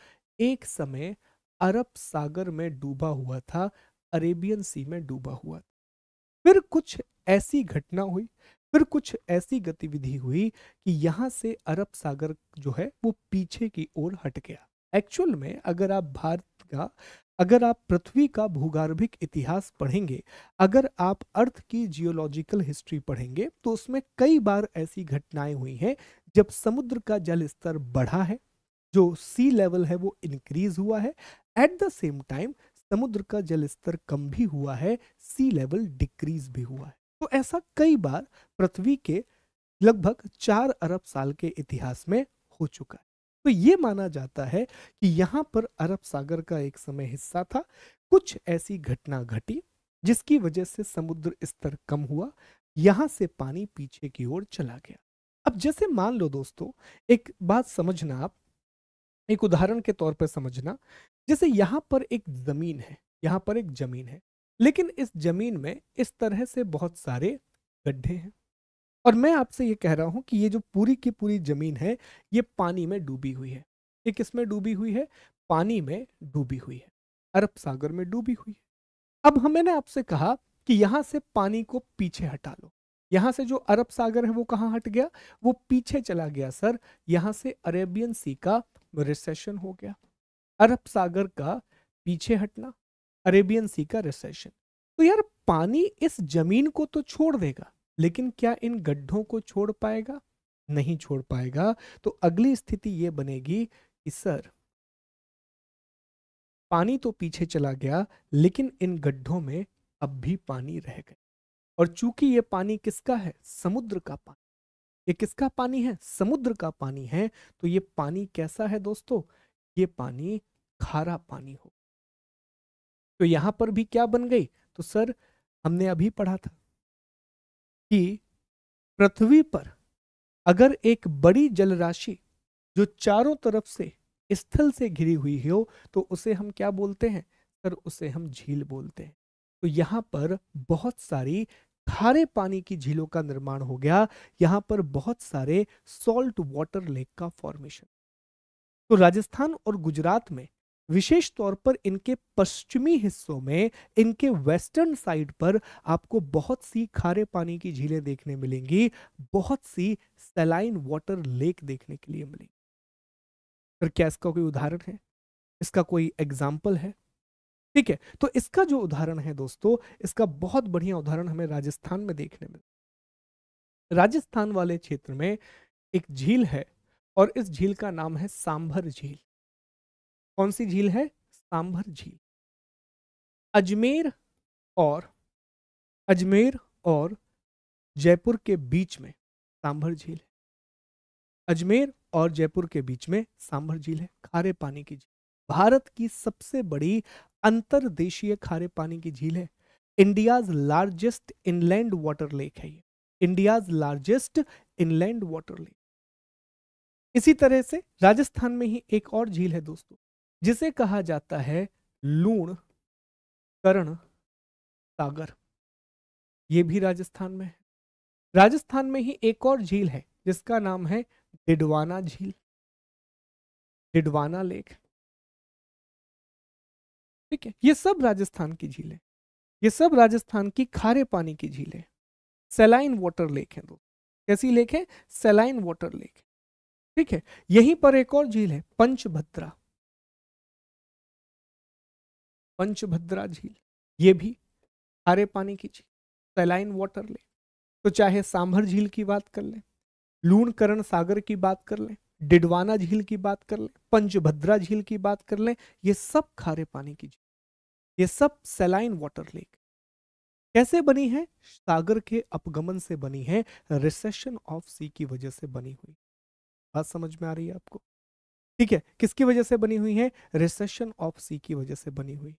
एक समय अरब सागर में डूबा हुआ था अरेबियन सी में डूबा हुआ था फिर कुछ ऐसी घटना हुई फिर कुछ ऐसी गतिविधि हुई कि यहाँ से अरब सागर जो है वो पीछे की ओर हट गया एक्चुअल में अगर आप भारत का अगर आप पृथ्वी का भूगर्भिक इतिहास पढ़ेंगे अगर आप अर्थ की जियोलॉजिकल हिस्ट्री पढ़ेंगे तो उसमें कई बार ऐसी घटनाएं हुई हैं जब समुद्र का जल स्तर बढ़ा है जो सी लेवल है वो इंक्रीज हुआ है एट द सेम टाइम समुद्र का जल स्तर कम भी हुआ है सी लेवल डिक्रीज भी हुआ है तो ऐसा कई बार पृथ्वी के लगभग चार अरब साल के इतिहास में हो चुका है तो ये माना जाता है कि यहाँ पर अरब सागर का एक समय हिस्सा था कुछ ऐसी घटना घटी जिसकी वजह से समुद्र स्तर कम हुआ यहाँ से पानी पीछे की ओर चला गया अब जैसे मान लो दोस्तों एक बात समझना आप एक उदाहरण के तौर पर समझना जैसे यहाँ पर एक जमीन है यहाँ पर एक जमीन है लेकिन इस जमीन में इस तरह से बहुत सारे गड्ढे हैं और मैं आपसे ये कह रहा हूँ कि ये जो पूरी की पूरी जमीन है ये पानी में डूबी हुई है ये किसमें डूबी हुई है पानी में डूबी हुई है अरब सागर में डूबी हुई है अब हमने आपसे कहा कि यहाँ से पानी को पीछे हटा लो यहाँ से जो अरब सागर है वो कहाँ हट गया वो पीछे चला गया सर यहाँ से अरेबियन सी का रिसेशन हो गया अरब सागर का पीछे हटना अरेबियन सी का रिसेशन तो यार पानी इस जमीन को तो छोड़ देगा लेकिन क्या इन गड्ढों को छोड़ पाएगा नहीं छोड़ पाएगा तो अगली स्थिति यह बनेगी कि सर पानी तो पीछे चला गया लेकिन इन गड्ढों में अब भी पानी रह गए और चूंकि ये पानी किसका है समुद्र का पानी ये किसका पानी है समुद्र का पानी है तो ये पानी कैसा है दोस्तों ये पानी खारा पानी हो तो यहां पर भी क्या बन गई तो सर हमने अभी पढ़ा था कि पृथ्वी पर अगर एक बड़ी जलराशि जो चारों तरफ से स्थल से घिरी हुई हो तो उसे हम क्या बोलते हैं सर उसे हम झील बोलते हैं तो यहाँ पर बहुत सारी खारे पानी की झीलों का निर्माण हो गया यहां पर बहुत सारे सॉल्ट वाटर लेक का फॉर्मेशन तो राजस्थान और गुजरात में विशेष तौर पर इनके पश्चिमी हिस्सों में इनके वेस्टर्न साइड पर आपको बहुत सी खारे पानी की झीलें देखने मिलेंगी बहुत सी सेलाइन वाटर लेक देखने के लिए मिलेंगी फिर क्या इसका कोई उदाहरण है इसका कोई एग्जाम्पल है ठीक है तो इसका जो उदाहरण है दोस्तों इसका बहुत बढ़िया उदाहरण हमें राजस्थान में देखने में राजस्थान वाले क्षेत्र में एक झील है और इस झील का नाम है सांभर झील कौन सी झील है सांभर झील अजमेर और अजमेर और जयपुर के बीच में सांभर झील है अजमेर और जयपुर के बीच में सांभर झील है खारे पानी की झील भारत की सबसे बड़ी अंतरदेशीय खारे पानी की झील है India's largest inland water lake है ये India's largest inland water lake इसी तरह से राजस्थान में ही एक और झील है दोस्तों जिसे कहा जाता है लूण करण सागर ये भी राजस्थान में है राजस्थान में ही एक और झील है जिसका नाम है डिडवाना झील डिडवाना लेक ठीक है ये सब राजस्थान की झीलें ये सब राजस्थान की खारे पानी की झीलें सेलाइन वाटर लेक है दोस्तों कैसी लेक है सेलाइन वाटर लेक ठीक है यहीं पर एक और झील है पंचभद्रा पंचभद्रा झील ये भी खारे पानी की झील सेलाइन वाटर लेक तो चाहे सांभर झील की बात कर लें लूणकरण सागर की बात कर लें डिडवाना झील की बात कर लें पंचभद्रा झील की बात कर लें ये सब खारे पानी की झील ये सब सेलाइन वाटर लेक कैसे बनी है सागर के अपगमन से बनी है रिसेशन ऑफ सी की वजह से बनी हुई बात समझ में आ रही है आपको ठीक है किसकी वजह से बनी हुई है रिसेशन ऑफ सी की वजह से बनी हुई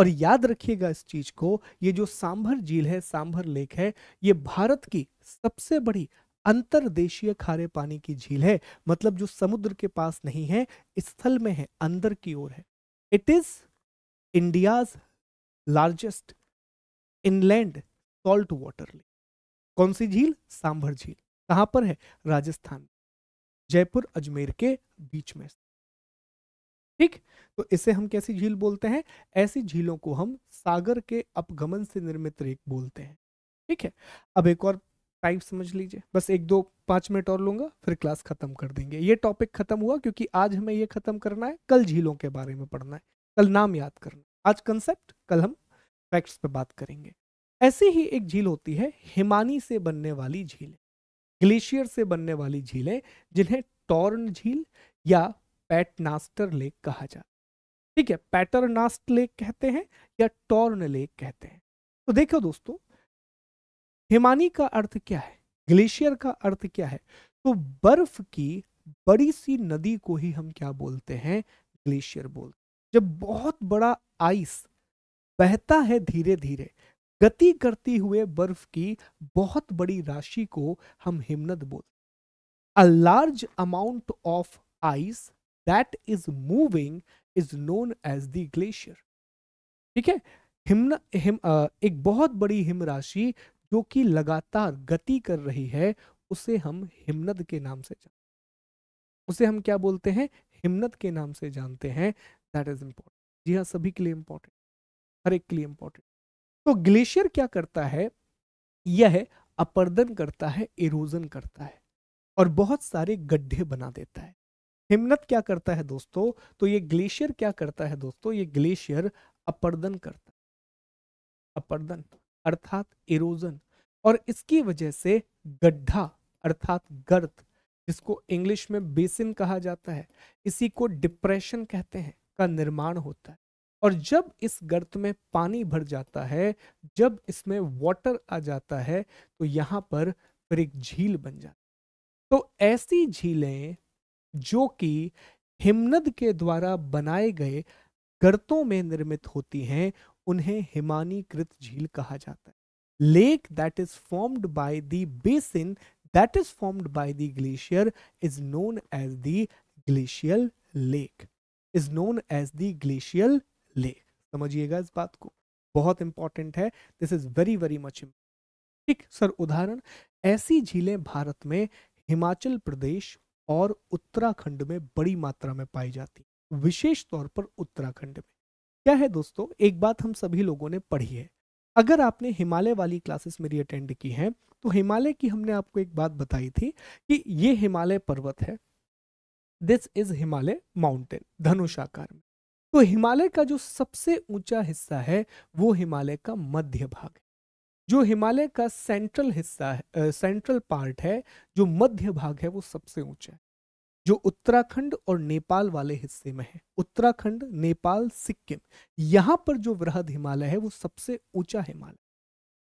और याद रखिएगा इस चीज को ये जो सांभर झील है सांभर लेक है ये भारत की सबसे बड़ी अंतरदेशीय खारे पानी की झील है मतलब जो समुद्र के पास नहीं है स्थल में है अंदर की ओर है it is India's largest inland salt water lake कौन सी झील सांभर झील कहां पर है राजस्थान जयपुर अजमेर के बीच में ठीक तो इसे हम कैसी झील बोलते हैं ऐसी झीलों को हम सागर के अपगमन से निर्मित रेक बोलते हैं ठीक है अब एक और टाइप समझ लीजिए बस एक दो पांच मिनट और लूंगा फिर क्लास खत्म कर देंगे ये टॉपिक खत्म हुआ क्योंकि आज हमें ये खत्म करना है कल झीलों के बारे में पढ़ना है कल नाम याद करना आज कंसेप्ट कल हम फैक्ट्स पे बात करेंगे ऐसी ही एक झील होती है हिमानी से बनने वाली झीलें ग्लेशियर से बनने वाली झीलें जिन्हें टॉर्न झील या पैटनास्टर लेक कहा जाता है ठीक है पैटरनास्ट लेक कहते हैं या टॉर्न लेक कहते हैं तो देखो दोस्तों हिमानी का अर्थ क्या है ग्लेशियर का अर्थ क्या है तो बर्फ की बड़ी सी नदी को ही हम क्या बोलते हैं ग्लेशियर बोलते जब बहुत बड़ा आइस बहता है धीरे धीरे गति करती हुए बर्फ की बहुत बड़ी राशि को हम हिमनद बोलते a large amount of ice that is moving is known as the glacier ठीक है हिमन हिम आ, एक बहुत बड़ी हिम राशि जो कि लगातार गति कर रही है उसे हम हिमनद के नाम से जानते उसे हम क्या बोलते हैं हिमनद के नाम से जानते हैं दैट इज इम्पोर्टेंट जी हाँ सभी के लिए इम्पोर्टेंट हर एक के लिए इम्पोर्टेंट तो ग्लेशियर क्या करता है यह अपर्दन करता है इरोजन करता है और बहुत सारे गड्ढे बना देता है हिमनत क्या करता है दोस्तों तो ये ग्लेशियर क्या करता है दोस्तों ये ग्लेशियर अपर्दन करता है अपर्दन अर्थात इरोजन और इसकी वजह से गड्ढा अर्थात गर्त जिसको इंग्लिश में बेसिन कहा जाता है इसी को डिप्रेशन कहते हैं का निर्माण होता है और जब इस गर्त में पानी भर जाता है जब इसमें वाटर आ जाता है तो यहाँ पर फिर एक झील बन जाती तो ऐसी झीलें जो कि हिमनद के द्वारा बनाए गए गर्तों में निर्मित होती हैं उन्हें हिमानीकृत झील कहा जाता है lake that is formed by the basin that is formed by the glacier is known as the glacial lake is known as the glacial lake समझिएगा इस बात को बहुत इंपॉर्टेंट है this is very very much ठीक sir उदाहरण ऐसी झीलें भारत में हिमाचल प्रदेश और उत्तराखंड में बड़ी मात्रा में पाई जाती विशेष तौर पर उत्तराखंड में क्या है दोस्तों एक बात हम सभी लोगों ने पढ़ी है अगर आपने हिमालय वाली क्लासेस मेरी अटेंड की हैं तो हिमालय की हमने आपको एक बात बताई थी कि ये हिमालय पर्वत है दिस इज हिमालय माउंटेन धनुषाकार में तो हिमालय का जो सबसे ऊंचा हिस्सा है वो हिमालय का मध्य भाग है जो हिमालय का सेंट्रल हिस्सा है सेंट्रल पार्ट है जो मध्य भाग है वो सबसे ऊंचा है जो उत्तराखंड और नेपाल वाले हिस्से में है उत्तराखंड नेपाल सिक्किम यहाँ पर जो वृहद हिमालय है वो सबसे ऊंचा हिमालय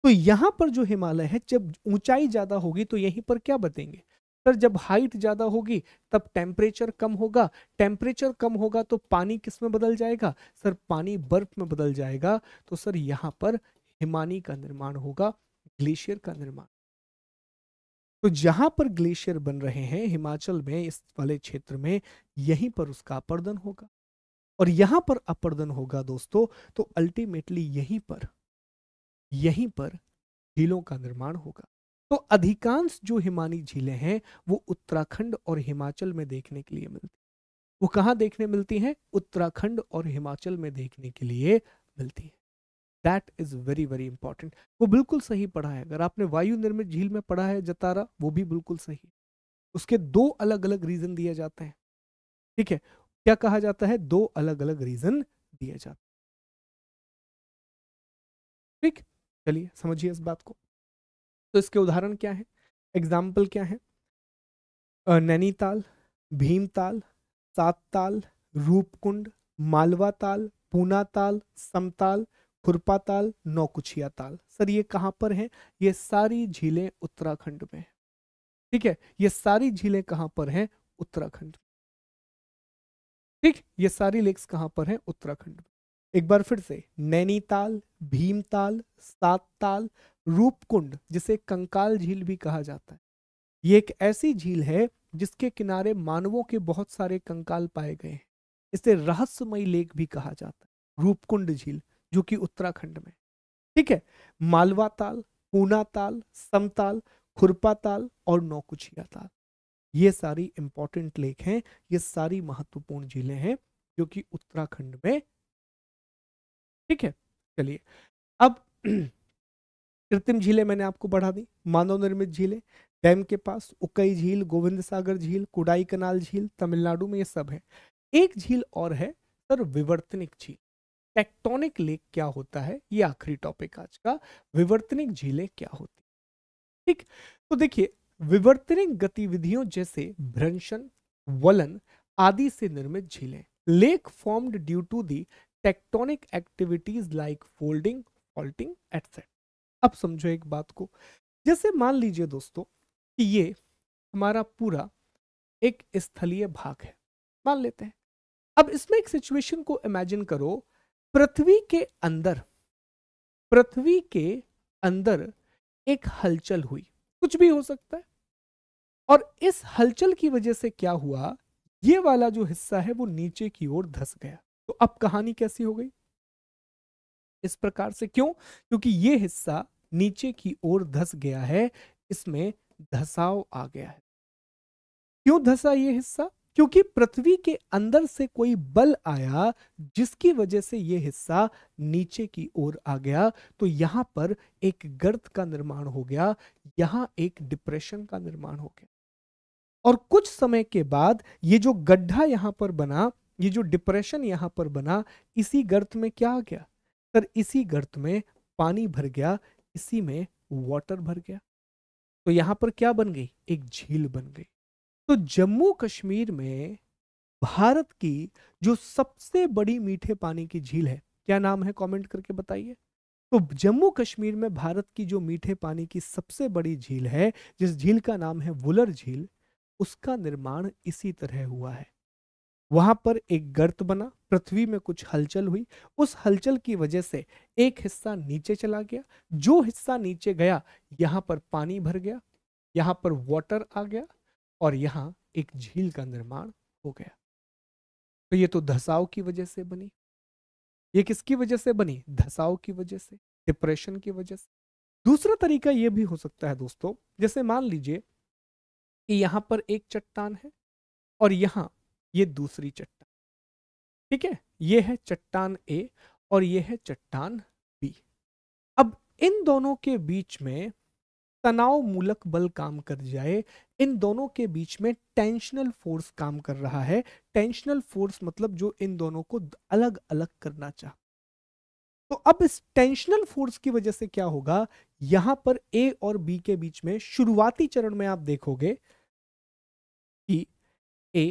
तो यहाँ पर जो हिमालय है जब ऊंचाई ज्यादा होगी तो यहीं पर क्या बतेंगे सर जब हाइट ज़्यादा होगी तब टेम्परेचर कम होगा टेम्परेचर कम होगा तो पानी किस में बदल जाएगा सर पानी बर्फ में बदल जाएगा तो सर यहाँ पर हिमानी का निर्माण होगा ग्लेशियर का निर्माण तो जहां पर ग्लेशियर बन रहे हैं हिमाचल में इस वाले क्षेत्र में यहीं पर उसका अपर्दन होगा और यहां पर अपर्दन होगा दोस्तों तो अल्टीमेटली यहीं पर यहीं पर हीलों का निर्माण होगा तो अधिकांश जो हिमानी झीलें हैं वो उत्तराखंड और हिमाचल में देखने के लिए मिलती वो कहाँ देखने मिलती हैं उत्तराखंड और हिमाचल में देखने के लिए मिलती है that is very very important वो बिल्कुल सही पढ़ा है अगर आपने वायु निर्मित झील में पढ़ा है जतारा वो भी बिल्कुल सही उसके दो अलग अलग रीजन दिए जाते हैं ठीक है क्या कहा जाता है दो अलग अलग रीजन दिए जाते हैं ठीक चलिए समझिए इस बात को तो इसके उदाहरण क्या हैं एग्जाम्पल क्या है नैनीताल भीमताल सात ताल रूपकुंड मालवा ताल पूना ताल समताल खुरपा ताल नौकुछिया ताल सर ये कहाँ पर हैं ये सारी झीलें उत्तराखंड में ठीक है ये सारी झीलें कहाँ पर हैं उत्तराखंड ठीक ये सारी लेक्स कहाँ पर हैं उत्तराखंड में एक बार फिर से नैनीताल भीमताल सात ताल रूपकुंड जिसे कंकाल झील भी कहा जाता है ये एक ऐसी झील है जिसके किनारे मानवों के बहुत सारे कंकाल पाए गए हैं इसे रहस्यमयी लेक भी कहा जाता है रूपकुंड झील जो कि उत्तराखंड में ठीक है मालवा ताल पूना ताल समताल खुरपा ताल और नौकुचिया ताल ये सारी इंपॉर्टेंट लेक हैं ये सारी महत्वपूर्ण झीलें हैं जो कि उत्तराखंड में ठीक है चलिए अब कृत्रिम झीलें मैंने आपको बढ़ा दी मानव निर्मित झीलें डैम के पास उकई झील गोविंद सागर झील कुडाई कनाल झील तमिलनाडु में ये सब है एक झील और है सर विवर्तनिक झील टेक्टोनिक लेक क्या होता है ये आखिरी टॉपिक आज का विवर्तनिक झीलें क्या होती ठीक तो देखिए विवर्तनिक गतिविधियों जैसे भ्रंशन वलन आदि से निर्मित झीलें lake formed due to the tectonic activities like folding faulting etcetera अब समझो एक बात को जैसे मान लीजिए दोस्तों कि ये हमारा पूरा एक स्थलीय भाग है मान लेते हैं अब इसमें एक सिचुएशन को इमेजिन करो पृथ्वी के अंदर पृथ्वी के अंदर एक हलचल हुई कुछ भी हो सकता है और इस हलचल की वजह से क्या हुआ ये वाला जो हिस्सा है वो नीचे की ओर धस गया तो अब कहानी कैसी हो गई इस प्रकार से क्यों क्योंकि ये हिस्सा नीचे की ओर धस गया है इसमें धसाव आ गया है क्यों धसा ये हिस्सा क्योंकि पृथ्वी के अंदर से कोई बल आया जिसकी वजह से यह हिस्सा नीचे की ओर आ गया तो यहां पर एक गर्त का निर्माण हो गया यहां एक डिप्रेशन का निर्माण हो गया और कुछ समय के बाद ये जो गड्ढा यहां पर बना ये जो डिप्रेशन यहाँ पर बना इसी गर्त में क्या आ गया सर इसी गर्त में पानी भर गया इसी में वाटर भर गया तो यहाँ पर क्या बन गई एक झील बन गई तो जम्मू कश्मीर में भारत की जो सबसे बड़ी मीठे पानी की झील है क्या नाम है कमेंट करके बताइए तो जम्मू कश्मीर में भारत की जो मीठे पानी की सबसे बड़ी झील है जिस झील का नाम है वुलर झील उसका निर्माण इसी तरह हुआ है वहां पर एक गर्त बना पृथ्वी में कुछ हलचल हुई उस हलचल की वजह से एक हिस्सा नीचे चला गया जो हिस्सा नीचे गया यहाँ पर पानी भर गया यहाँ पर वाटर आ गया और यहाँ एक झील का निर्माण हो गया तो ये तो धसाव की वजह से बनी ये किसकी वजह से बनी धसाव की वजह से डिप्रेशन की वजह से दूसरा तरीका ये भी हो सकता है दोस्तों जैसे मान लीजिए कि यहाँ पर एक चट्टान है और यहाँ ये दूसरी चट्टान ठीक है ये है चट्टान ए और ये है चट्टान बी अब इन दोनों के बीच में तनाव मूलक बल काम कर जाए इन दोनों के बीच में टेंशनल फोर्स काम कर रहा है टेंशनल फोर्स मतलब जो इन दोनों को अलग अलग करना चाह तो अब इस टेंशनल फोर्स की वजह से क्या होगा यहां पर ए और बी के बीच में शुरुआती चरण में आप देखोगे कि ए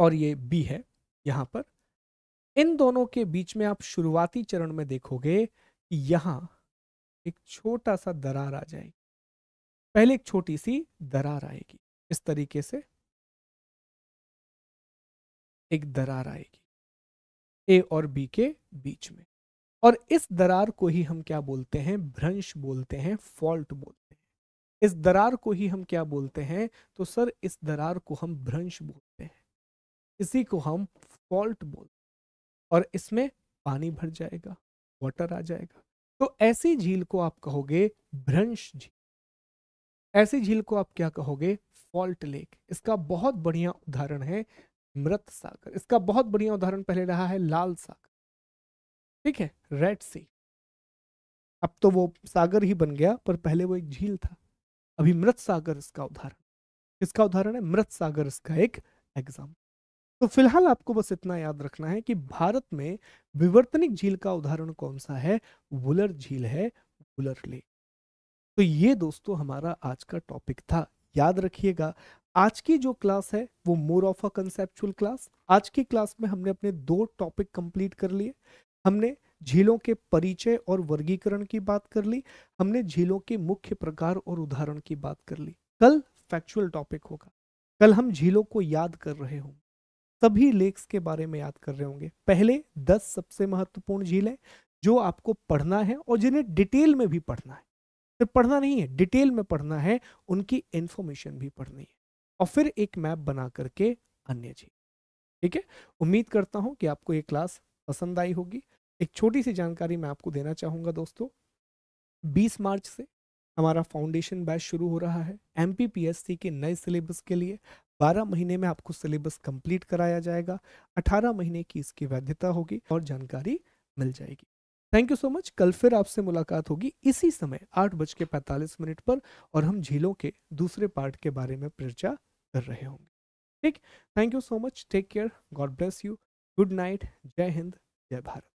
और ये बी है यहां पर इन दोनों के बीच में आप शुरुआती चरण में देखोगे कि यहां एक छोटा सा दरार आ जाएगी पहले एक छोटी सी दरार आएगी इस तरीके से एक दरार आएगी ए और बी के बीच में और इस दरार को ही हम क्या बोलते हैं भ्रंश बोलते हैं फॉल्ट बोलते हैं इस दरार को ही हम क्या बोलते हैं तो सर इस दरार को हम भ्रंश बोलते हैं इसी को हम फॉल्ट बोल और इसमें पानी भर जाएगा वाटर आ जाएगा तो ऐसी झील को आप कहोगे भ्रंश झील ऐसी झील को आप क्या कहोगे फॉल्ट लेक इसका बहुत बढ़िया उदाहरण है मृत सागर इसका बहुत बढ़िया उदाहरण पहले रहा है लाल सागर ठीक है रेड सी अब तो वो सागर ही बन गया पर पहले वो एक झील था अभी मृत सागर इसका उदाहरण इसका उदाहरण है मृत सागर इसका एक एग्जाम्पल तो फिलहाल आपको बस इतना याद रखना है कि भारत में विवर्तनिक झील का उदाहरण कौन सा है वुलर झील है वुलर लेक तो ये दोस्तों हमारा आज का टॉपिक था याद रखिएगा आज की जो क्लास है वो more of a conceptual class आज की क्लास में हमने अपने दो टॉपिक कंप्लीट कर लिए हमने झीलों के परिचय और वर्गीकरण की बात कर ली हमने झीलों के मुख्य प्रकार और उदाहरण की बात कर ली कल फैक्चुअल टॉपिक होगा कल हम झीलों को याद कर रहे होंगे सभी लेक्स के बारे में याद कर रहे होंगे पहले दस सबसे महत्वपूर्ण झीलें जो आपको पढ़ना है और जिन्हें डिटेल में भी पढ़ना है सिर्फ तो पढ़ना नहीं है डिटेल में पढ़ना है उनकी इंफॉर्मेशन भी पढ़नी है और फिर एक मैप बना करके अन्य झील ठीक है उम्मीद करता हूं कि आपको ये क्लास पसंद आई होगी एक छोटी सी जानकारी मैं आपको देना चाहूंगा दोस्तों 20 मार्च से हमारा फाउंडेशन बैच शुरू हो रहा है एम के नए सिलेबस के लिए बारह महीने में आपको सिलेबस कंप्लीट कराया जाएगा अठारह महीने की इसकी वैधता होगी और जानकारी मिल जाएगी थैंक यू सो मच कल फिर आपसे मुलाकात होगी इसी समय आठ बज के पैंतालीस मिनट पर और हम झीलों के दूसरे पार्ट के बारे में चर्चा कर रहे होंगे ठीक thank you so much take care God bless you good night जय हिंद जय भारत